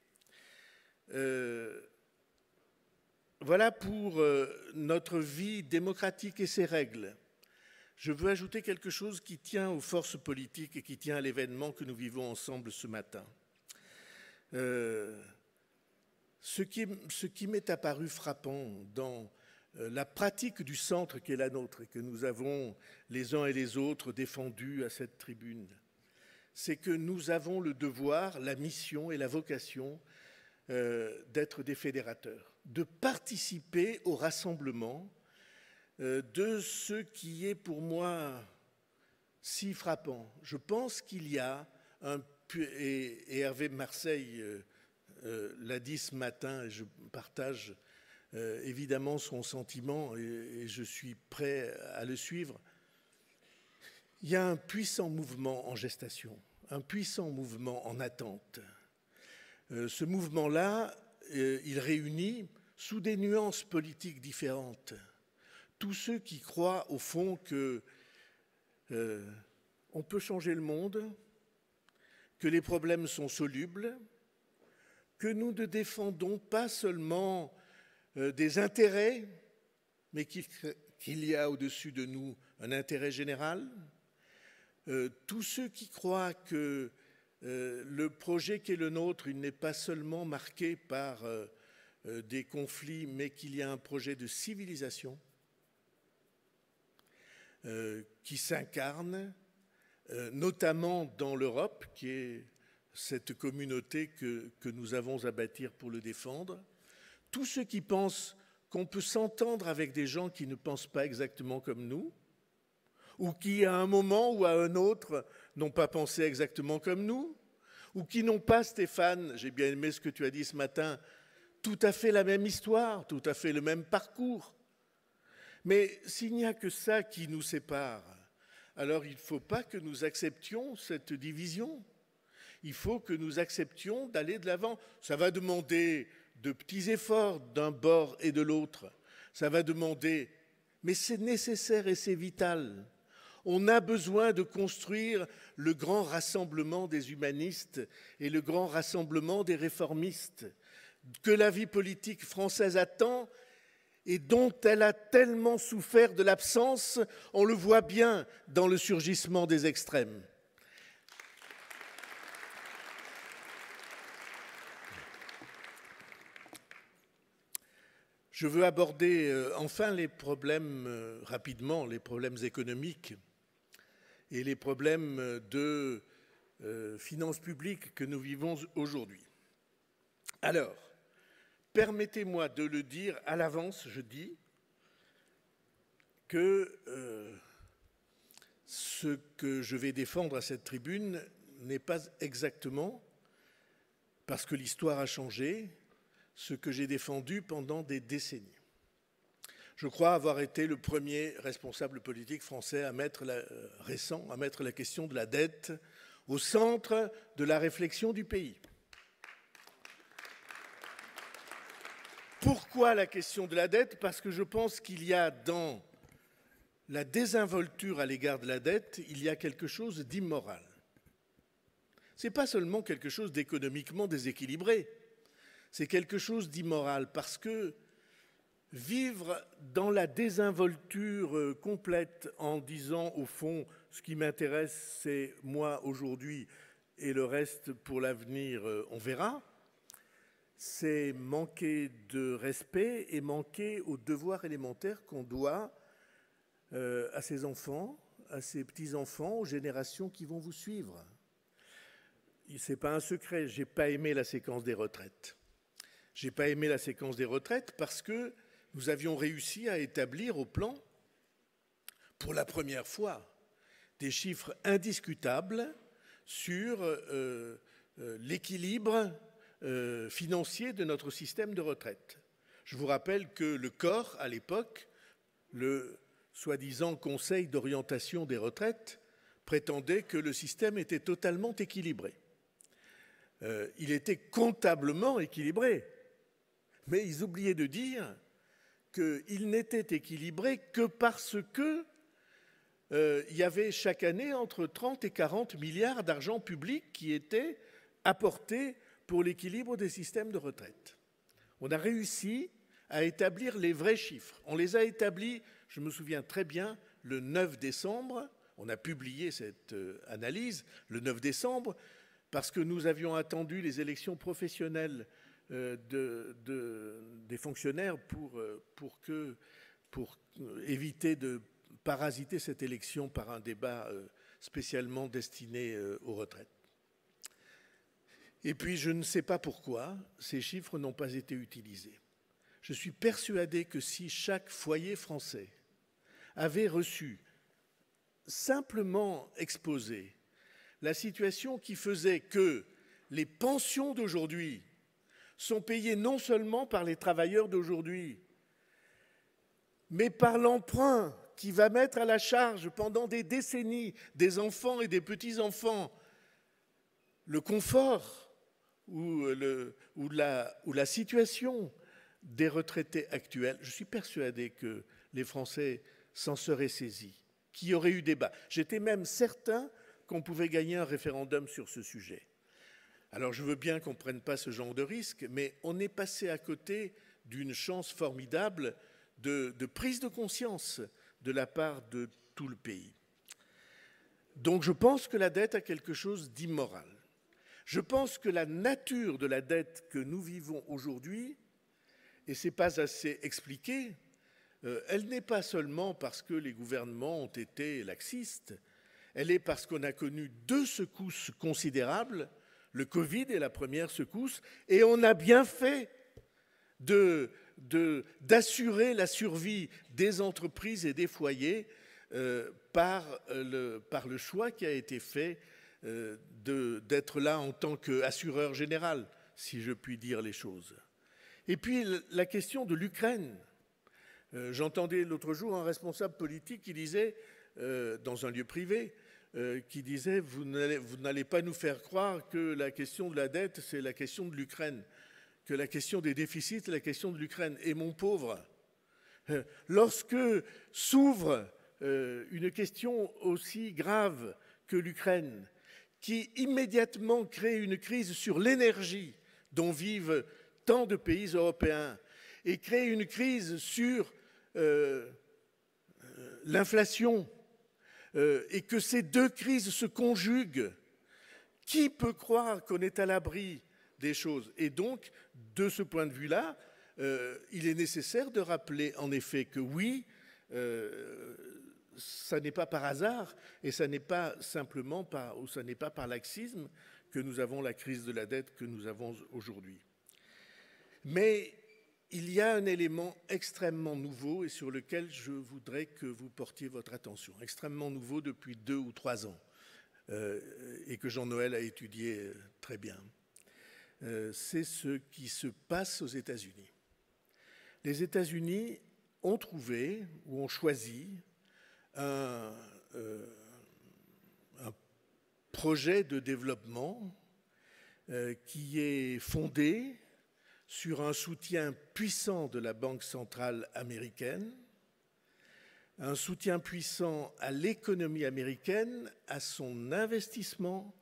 S1: Voilà pour euh, notre vie démocratique et ses règles. Je veux ajouter quelque chose qui tient aux forces politiques et qui tient à l'événement que nous vivons ensemble ce matin. Euh, ce qui, m'est apparu frappant dans euh, la pratique du centre qui est la nôtre et que nous avons les uns et les autres défendu à cette tribune, c'est que nous avons le devoir, la mission et la vocation d'être des fédérateurs de participer au rassemblement euh, de ce qui est pour moi si frappant. Je pense qu'il y a un... Et Hervé Marseille euh, euh, l'a dit ce matin, et je partage évidemment son sentiment et je suis prêt à le suivre. Il y a un puissant mouvement en gestation, un puissant mouvement en attente. Ce mouvement-là, euh, il réunit, sous des nuances politiques différentes, tous ceux qui croient au fond que euh, on peut changer le monde, que les problèmes sont solubles, que nous ne défendons pas seulement euh, des intérêts, mais qu'il y a au-dessus de nous un intérêt général. tous ceux qui croient que euh, le projet qui est le nôtre, il n'est pas seulement marqué par euh, euh, des conflits, mais qu'il y a un projet de civilisation qui s'incarne, notamment dans l'Europe, qui est cette communauté que, que, nous avons à bâtir pour le défendre. Tous ceux qui pensent qu'on peut s'entendre avec des gens qui ne pensent pas exactement comme nous, ou qui, à un moment ou à un autre, n'ont pas pensé exactement comme nous, ou qui n'ont pas, Stéphane, j'ai bien aimé ce que tu as dit ce matin, tout à fait la même histoire, tout à fait le même parcours. Mais s'il n'y a que ça qui nous sépare, alors il ne faut pas que nous acceptions cette division. Il faut que nous acceptions d'aller de l'avant. Ça va demander de petits efforts d'un bord et de l'autre. Ça va demander, mais c'est nécessaire et c'est vital. On a besoin de construire le grand rassemblement des humanistes et le grand rassemblement des réformistes que la vie politique française attend et dont elle a tellement souffert de l'absence, on le voit bien dans le surgissement des extrêmes. Je veux aborder euh, enfin les problèmes, euh, rapidement, les problèmes économiques et les problèmes de euh, finances publiques que nous vivons aujourd'hui. Alors, permettez-moi de le dire à l'avance, je dis que euh, ce que je vais défendre à cette tribune n'est pas exactement, parce que l'histoire a changé, ce que j'ai défendu pendant des décennies. Je crois avoir été le premier responsable politique français à mettre la, euh, récent à mettre la question de la dette au centre de la réflexion du pays. Pourquoi la question de la dette Parce que je pense qu'il y a dans la désinvolture à l'égard de la dette, il y a quelque chose d'immoral. Ce n'est pas seulement quelque chose d'économiquement déséquilibré, c'est quelque chose d'immoral parce que Vivre dans la désinvolture euh, complète en disant au fond ce qui m'intéresse c'est moi aujourd'hui et le reste pour l'avenir euh, on verra, c'est manquer de respect et manquer aux devoirs élémentaires qu'on doit euh, à ses enfants, à ses petits-enfants, aux générations qui vont vous suivre. Ce n'est pas un secret, j'ai pas aimé la séquence des retraites. J'ai pas aimé la séquence des retraites parce que nous avions réussi à établir au plan, pour la première fois, des chiffres indiscutables sur euh, euh, l'équilibre euh, financier de notre système de retraite. Je vous rappelle que le corps, à l'époque, le soi-disant Conseil d'orientation des retraites, prétendait que le système était totalement équilibré. il était comptablement équilibré, mais ils oubliaient de dire qu'il n'était équilibré que parce que euh, il y avait chaque année entre 30 et 40 milliards d'argent public qui était apporté pour l'équilibre des systèmes de retraite. On a réussi à établir les vrais chiffres. On les a établis, je me souviens très bien, le 9 décembre. On a publié cette euh, analyse le 9 décembre parce que nous avions attendu les élections professionnelles euh, de, des fonctionnaires pour, euh, pour, que, pour éviter de parasiter cette élection par un débat euh, spécialement destiné aux retraites. Et puis, je ne sais pas pourquoi ces chiffres n'ont pas été utilisés. Je suis persuadé que si chaque foyer français avait reçu, simplement exposé, la situation qui faisait que les pensions d'aujourd'hui sont payés non seulement par les travailleurs d'aujourd'hui, mais par l'emprunt qui va mettre à la charge pendant des décennies des enfants et des petits-enfants le confort ou, euh, la, la, situation des retraités actuels. Je suis persuadé que les Français s'en seraient saisis, qu'il y aurait eu débat. J'étais même certain qu'on pouvait gagner un référendum sur ce sujet. Alors je veux bien qu'on ne prenne pas ce genre de risque, mais on est passé à côté d'une chance formidable de, prise de conscience de la part de tout le pays. Donc je pense que la dette a quelque chose d'immoral. Je pense que la nature de la dette que nous vivons aujourd'hui, et ce n'est pas assez expliqué, euh, elle n'est pas seulement parce que les gouvernements ont été laxistes, elle est parce qu'on a connu deux secousses considérables le Covid est la première secousse et on a bien fait d'assurer la survie des entreprises et des foyers euh, euh, par, le, choix qui a été fait euh, d'être là en tant qu'assureur général, si je puis dire les choses. Et puis la question de l'Ukraine. J'entendais l'autre jour un responsable politique qui disait, dans un lieu privé, euh, qui disait vous n'allez pas nous faire croire que la question de la dette, c'est la question de l'Ukraine, que la question des déficits, c'est la question de l'Ukraine. Et mon pauvre, euh, lorsque s'ouvre euh, une question aussi grave que l'Ukraine, qui immédiatement crée une crise sur l'énergie dont vivent tant de pays européens, et crée une crise sur l'inflation, euh, et que ces deux crises se conjuguent, qui peut croire qu'on est à l'abri des choses Et donc, de ce point de vue-là, euh, il est nécessaire de rappeler en effet que oui, euh, ça n'est pas par hasard et ça n'est pas simplement par, ou ça n'est pas par laxisme que nous avons la crise de la dette que nous avons aujourd'hui. Mais il y a un élément extrêmement nouveau et sur lequel je voudrais que vous portiez votre attention, extrêmement nouveau depuis deux ou trois ans, euh, et que Jean-Noël a étudié euh, très bien. Euh, c'est ce qui se passe aux États-Unis. Les États-Unis ont trouvé ou ont choisi un projet de développement qui est fondé sur un soutien puissant de la Banque centrale américaine, un soutien puissant à l'économie américaine, à son investissement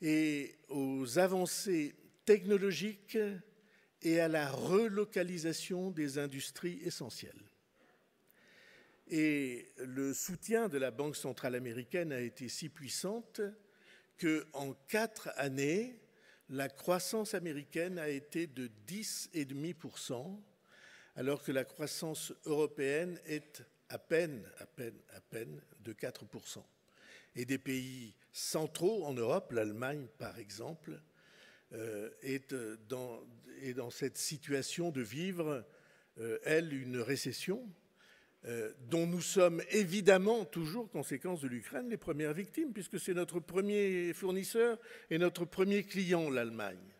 S1: et aux avancées technologiques et à la relocalisation des industries essentielles. Et le soutien de la Banque centrale américaine a été si puissant que en quatre années, la croissance américaine a été de 10,5%, alors que la croissance européenne est à peine, à peine, à peine de 4%. Et des pays centraux en Europe, l'Allemagne par exemple, euh, euh, est, dans, cette situation de vivre, euh, elle, une récession, euh, dont nous sommes évidemment toujours, conséquence de l'Ukraine, les premières victimes, puisque c'est notre premier fournisseur et notre premier client, l'Allemagne.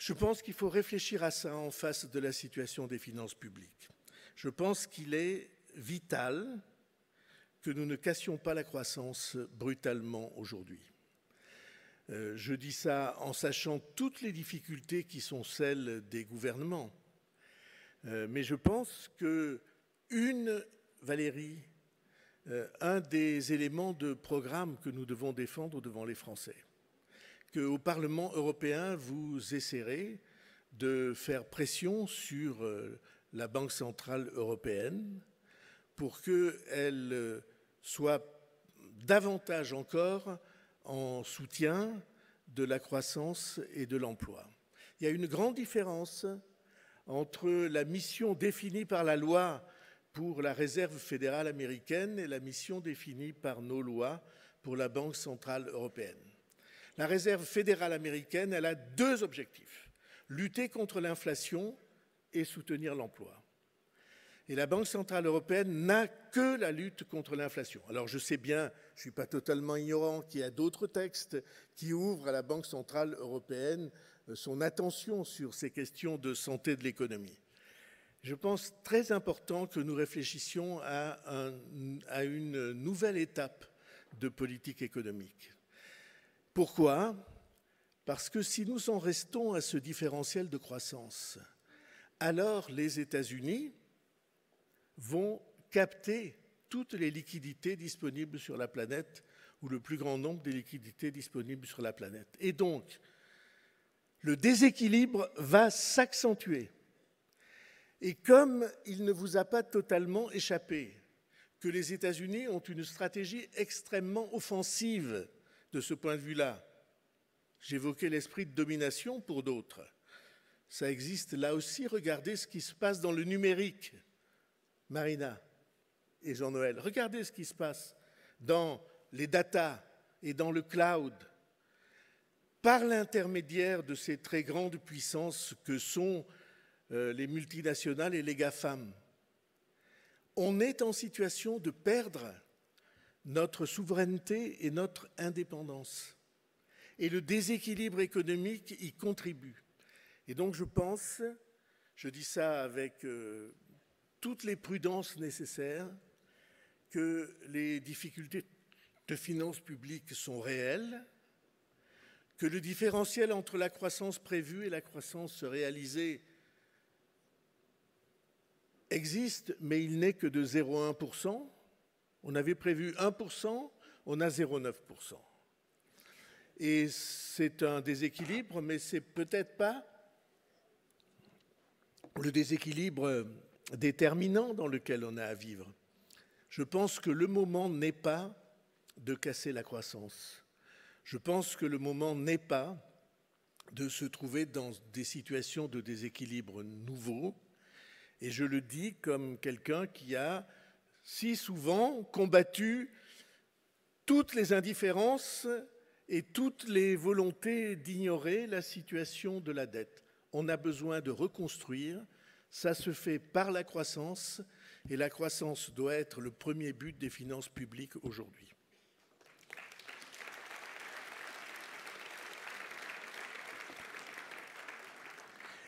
S1: Je pense qu'il faut réfléchir à ça en face de la situation des finances publiques. Je pense qu'il est vital que nous ne cassions pas la croissance brutalement aujourd'hui. Euh, je dis ça en sachant toutes les difficultés qui sont celles des gouvernements. Euh, mais je pense que une, Valérie, euh, un des éléments de programme que nous devons défendre devant les Français. Que au Parlement européen, vous essaierez de faire pression sur euh, la Banque centrale européenne pour qu'elle euh, soit davantage encore en soutien de la croissance et de l'emploi. Il y a une grande différence entre la mission définie par la loi pour la Réserve fédérale américaine et la mission définie par nos lois pour la Banque centrale européenne. La Réserve fédérale américaine, elle a deux objectifs, lutter contre l'inflation et soutenir l'emploi. Et la Banque centrale européenne n'a que la lutte contre l'inflation. Alors je sais bien, je ne suis pas totalement ignorant qu'il y a d'autres textes qui ouvrent à la Banque centrale européenne euh, son attention sur ces questions de santé de l'économie je pense très important que nous réfléchissions à, une nouvelle étape de politique économique. Pourquoi Parce que si nous en restons à ce différentiel de croissance, alors les États-Unis vont capter toutes les liquidités disponibles sur la planète ou le plus grand nombre des liquidités disponibles sur la planète. Et donc, le déséquilibre va s'accentuer. Et comme il ne vous a pas totalement échappé que les États-Unis ont une stratégie extrêmement offensive de ce point de vue-là, j'évoquais l'esprit de domination pour d'autres, ça existe là aussi, regardez ce qui se passe dans le numérique, Marina et Jean-Noël, regardez ce qui se passe dans les data et dans le cloud, par l'intermédiaire de ces très grandes puissances que sont euh, les multinationales et les GAFAM. On est en situation de perdre notre souveraineté et notre indépendance. Et le déséquilibre économique y contribue. Et donc je pense, je dis ça avec euh, toutes les prudences nécessaires, que les difficultés de finances publiques sont réelles, que le différentiel entre la croissance prévue et la croissance réalisée existe, mais il n'est que de 0,1%. On avait prévu 1%, on a 0,9%. Et c'est un déséquilibre, mais c'est peut-être pas le déséquilibre déterminant dans lequel on a à vivre. Je pense que le moment n'est pas de casser la croissance. Je pense que le moment n'est pas de se trouver dans des situations de déséquilibre nouveaux. Et je le dis comme quelqu'un qui a si souvent combattu toutes les indifférences et toutes les volontés d'ignorer la situation de la dette. On a besoin de reconstruire, ça se fait par la croissance, et la croissance doit être le premier but des finances publiques aujourd'hui.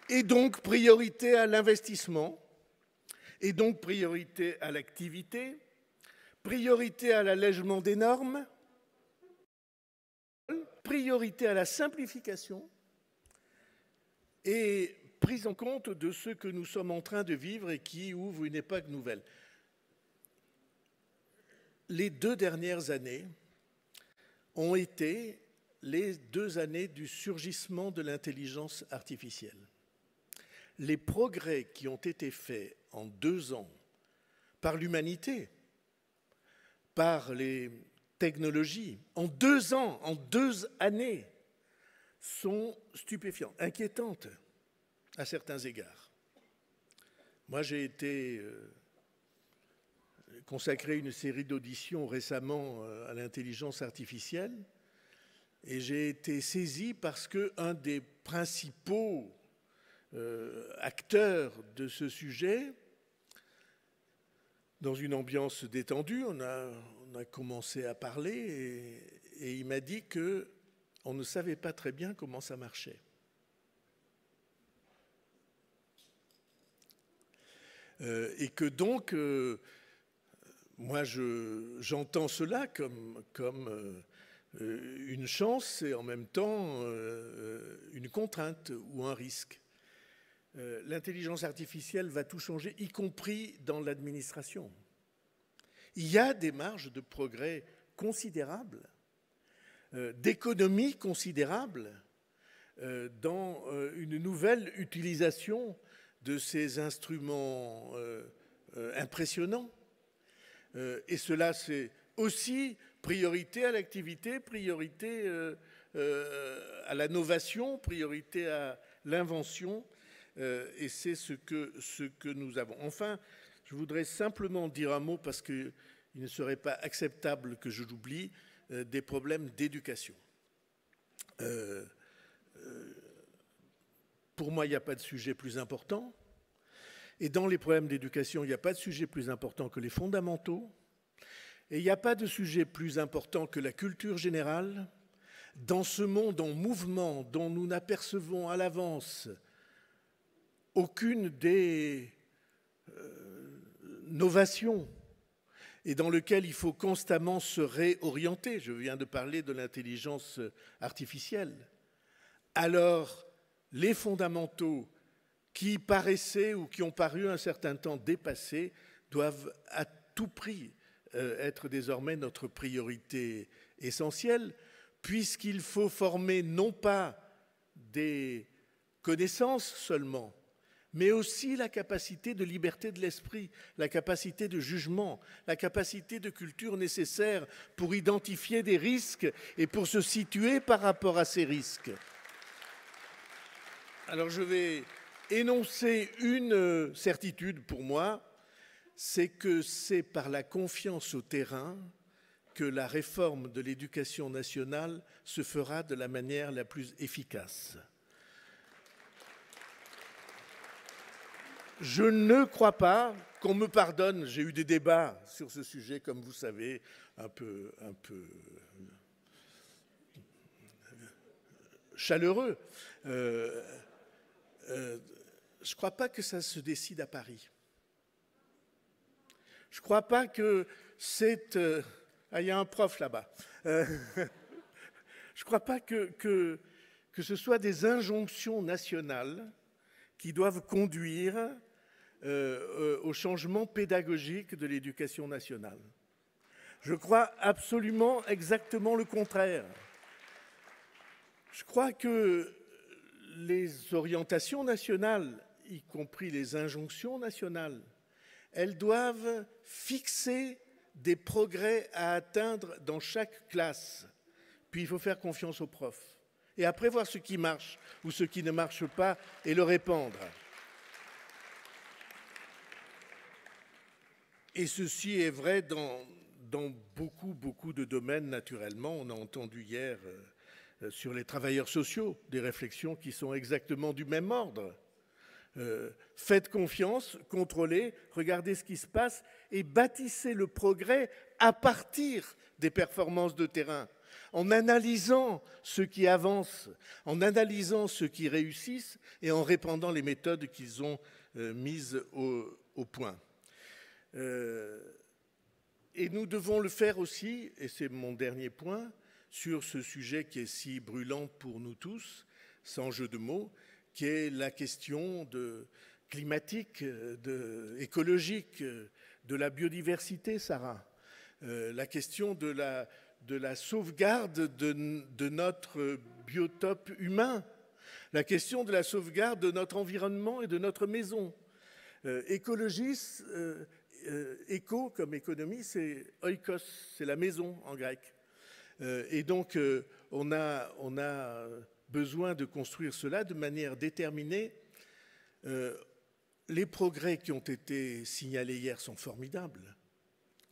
S1: Et donc, priorité à l'investissement, et donc priorité à l'activité, priorité à l'allègement des normes, priorité à la simplification et prise en compte de ce que nous sommes en train de vivre et qui ouvre une époque nouvelle. Les deux dernières années ont été les deux années du surgissement de l'intelligence artificielle. Les progrès qui ont été faits en deux ans par l'humanité, par les technologies, en deux ans, en deux années, sont stupéfiantes, inquiétantes à certains égards. Moi, j'ai été euh, consacré une série d'auditions récemment euh, à l'intelligence artificielle et j'ai été saisi parce que un des principaux euh, acteurs de ce sujet, dans une ambiance détendue, on a, on a commencé à parler et, il m'a dit que on ne savait pas très bien comment ça marchait. Euh, et que donc, euh, moi, j'entends cela comme, euh, une chance et en même temps une contrainte ou un risque. Euh, l'intelligence artificielle va tout changer, y compris dans l'administration. Il y a des marges de progrès considérables, euh, d'économies considérables euh, dans une nouvelle utilisation de ces instruments impressionnants. et cela, c'est aussi priorité à l'activité, priorité à la novation, priorité à l'invention euh, et c'est ce que, nous avons. Enfin, je voudrais simplement dire un mot, parce qu'il ne serait pas acceptable que je l'oublie, euh, des problèmes d'éducation. Euh, pour moi, il n'y a pas de sujet plus important. Et dans les problèmes d'éducation, il n'y a pas de sujet plus important que les fondamentaux. Et il n'y a pas de sujet plus important que la culture générale. Dans ce monde en mouvement dont nous n'apercevons à l'avance aucune des euh, novations et dans lequel il faut constamment se réorienter. Je viens de parler de l'intelligence artificielle. Alors, les fondamentaux qui paraissaient ou qui ont paru un certain temps dépassés doivent à tout prix euh, être désormais notre priorité essentielle, puisqu'il faut former non pas des connaissances seulement, mais aussi la capacité de liberté de l'esprit, la capacité de jugement, la capacité de culture nécessaire pour identifier des risques et pour se situer par rapport à ces risques. Alors je vais énoncer une certitude pour moi, c'est que c'est par la confiance au terrain que la réforme de l'éducation nationale se fera de la manière la plus efficace. Je ne crois pas qu'on me pardonne. J'ai eu des débats sur ce sujet, comme vous savez, un peu, euh, chaleureux. Euh, euh, je ne crois pas que ça se décide à Paris. Je ne crois pas que c'est... ah, il y a un prof là-bas. *laughs* je ne crois pas que, que, ce soit des injonctions nationales qui doivent conduire euh, euh, au changement pédagogique de l'éducation nationale. Je crois absolument exactement le contraire. Je crois que les orientations nationales, y compris les injonctions nationales, elles doivent fixer des progrès à atteindre dans chaque classe. Puis il faut faire confiance aux profs et après voir ce qui marche ou ce qui ne marche pas et le répandre. Et ceci est vrai dans, beaucoup, beaucoup de domaines, naturellement. On a entendu hier euh, euh, sur les travailleurs sociaux des réflexions qui sont exactement du même ordre. Euh, faites confiance, contrôlez, regardez ce qui se passe et bâtissez le progrès à partir des performances de terrain, en analysant ceux qui avancent, en analysant ceux qui réussissent et en répandant les méthodes qu'ils ont mises au point. Euh, et nous devons le faire aussi, et c'est mon dernier point, sur ce sujet qui est si brûlant pour nous tous, sans jeu de mots, qui est la question de climatique, de, écologique, de la biodiversité, Sarah, euh, la question de la, sauvegarde de, notre biotope humain, la question de la sauvegarde de notre environnement et de notre maison. Euh, écologiste, euh, éco comme économie, c'est oikos, c'est la maison en grec. Euh, et donc, euh, on, a, on, a, besoin de construire cela de manière déterminée. les progrès qui ont été signalés hier sont formidables.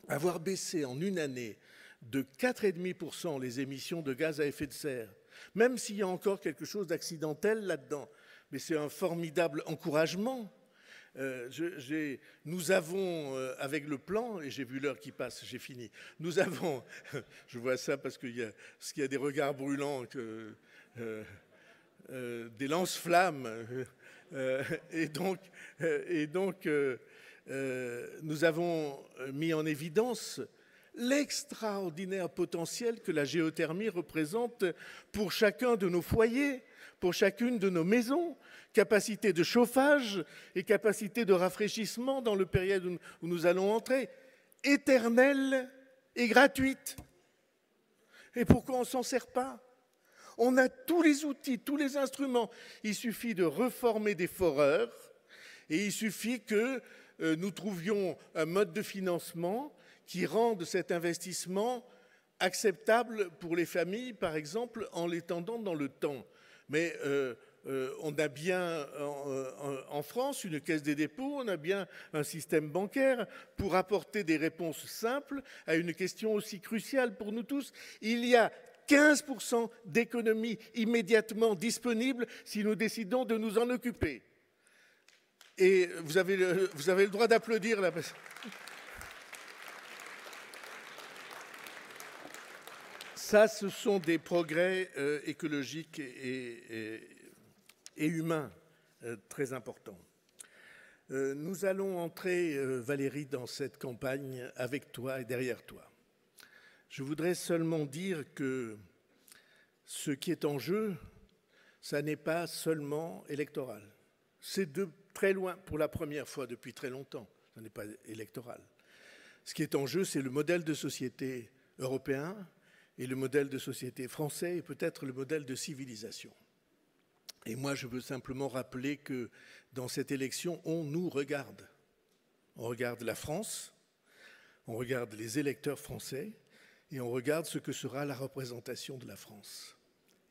S1: Avoir baissé en une année de 4,5% les émissions de gaz à effet de serre, même s'il y a encore quelque chose d'accidentel là-dedans, mais c'est un formidable encouragement euh, nous avons, euh, avec le plan, et j'ai vu l'heure qui passe, j'ai fini, nous avons, *laughs* je vois ça parce qu'il y, a, y a des regards brûlants, euh, des lance-flammes, *laughs* et donc nous avons mis en évidence l'extraordinaire potentiel que la géothermie représente pour chacun de nos foyers, pour chacune de nos maisons, capacité de chauffage et capacité de rafraîchissement dans le période où nous allons entrer, éternelle et gratuite. Et pourquoi on ne s'en sert pas On a tous les outils, tous les instruments. Il suffit de reformer des foreurs et il suffit que euh, nous trouvions un mode de financement qui rende cet investissement acceptable pour les familles, par exemple, en l'étendant dans le temps. Mais euh, euh, on a bien euh, en, France une caisse des dépôts, on a bien un système bancaire pour apporter des réponses simples à une question aussi cruciale pour nous tous. Il y a 15% d'économies immédiatement disponibles si nous décidons de nous en occuper. Et vous avez le, vous avez le droit d'applaudir là. Ça, ce sont des progrès euh, écologiques et, et, et humain euh, très important. Euh, nous allons entrer, euh, Valérie, dans cette campagne avec toi et derrière toi. Je voudrais seulement dire que ce qui est en jeu, ça n'est pas seulement électoral. C'est de très loin, pour la première fois depuis très longtemps, ça n'est pas électoral. Ce qui est en jeu, c'est le modèle de société européen et le modèle de société français et peut-être le modèle de civilisation. Et moi, je veux simplement rappeler que dans cette élection, on nous regarde. On regarde la France, on regarde les électeurs français et on regarde ce que sera la représentation de la France.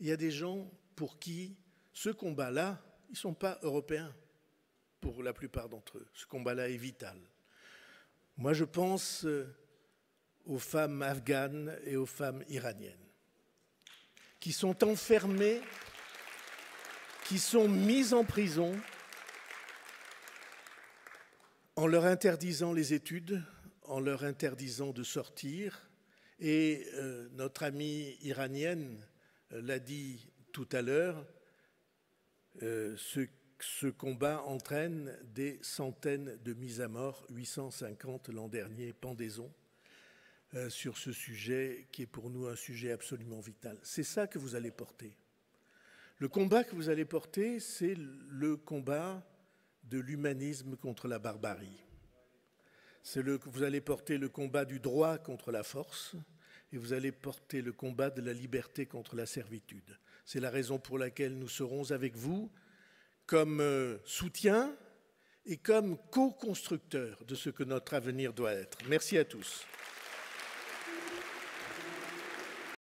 S1: Il y a des gens pour qui ce combat-là, ils ne sont pas européens, pour la plupart d'entre eux. Ce combat-là est vital. Moi, je pense euh, aux femmes afghanes et aux femmes iraniennes, qui sont enfermées qui sont mises en prison en leur interdisant les études, en leur interdisant de sortir. Et euh, notre amie iranienne euh, l'a dit tout à l'heure, euh, ce, combat entraîne des centaines de mises à mort, 850 l'an dernier, pendaison, sur ce sujet qui est pour nous un sujet absolument vital. C'est ça que vous allez porter. Le combat que vous allez porter, c'est le combat de l'humanisme contre la barbarie. C'est Le, vous allez porter le combat du droit contre la force et vous allez porter le combat de la liberté contre la servitude. C'est la raison pour laquelle nous serons avec vous comme euh, soutien et comme co constructeur de ce que notre avenir doit être. Merci à tous.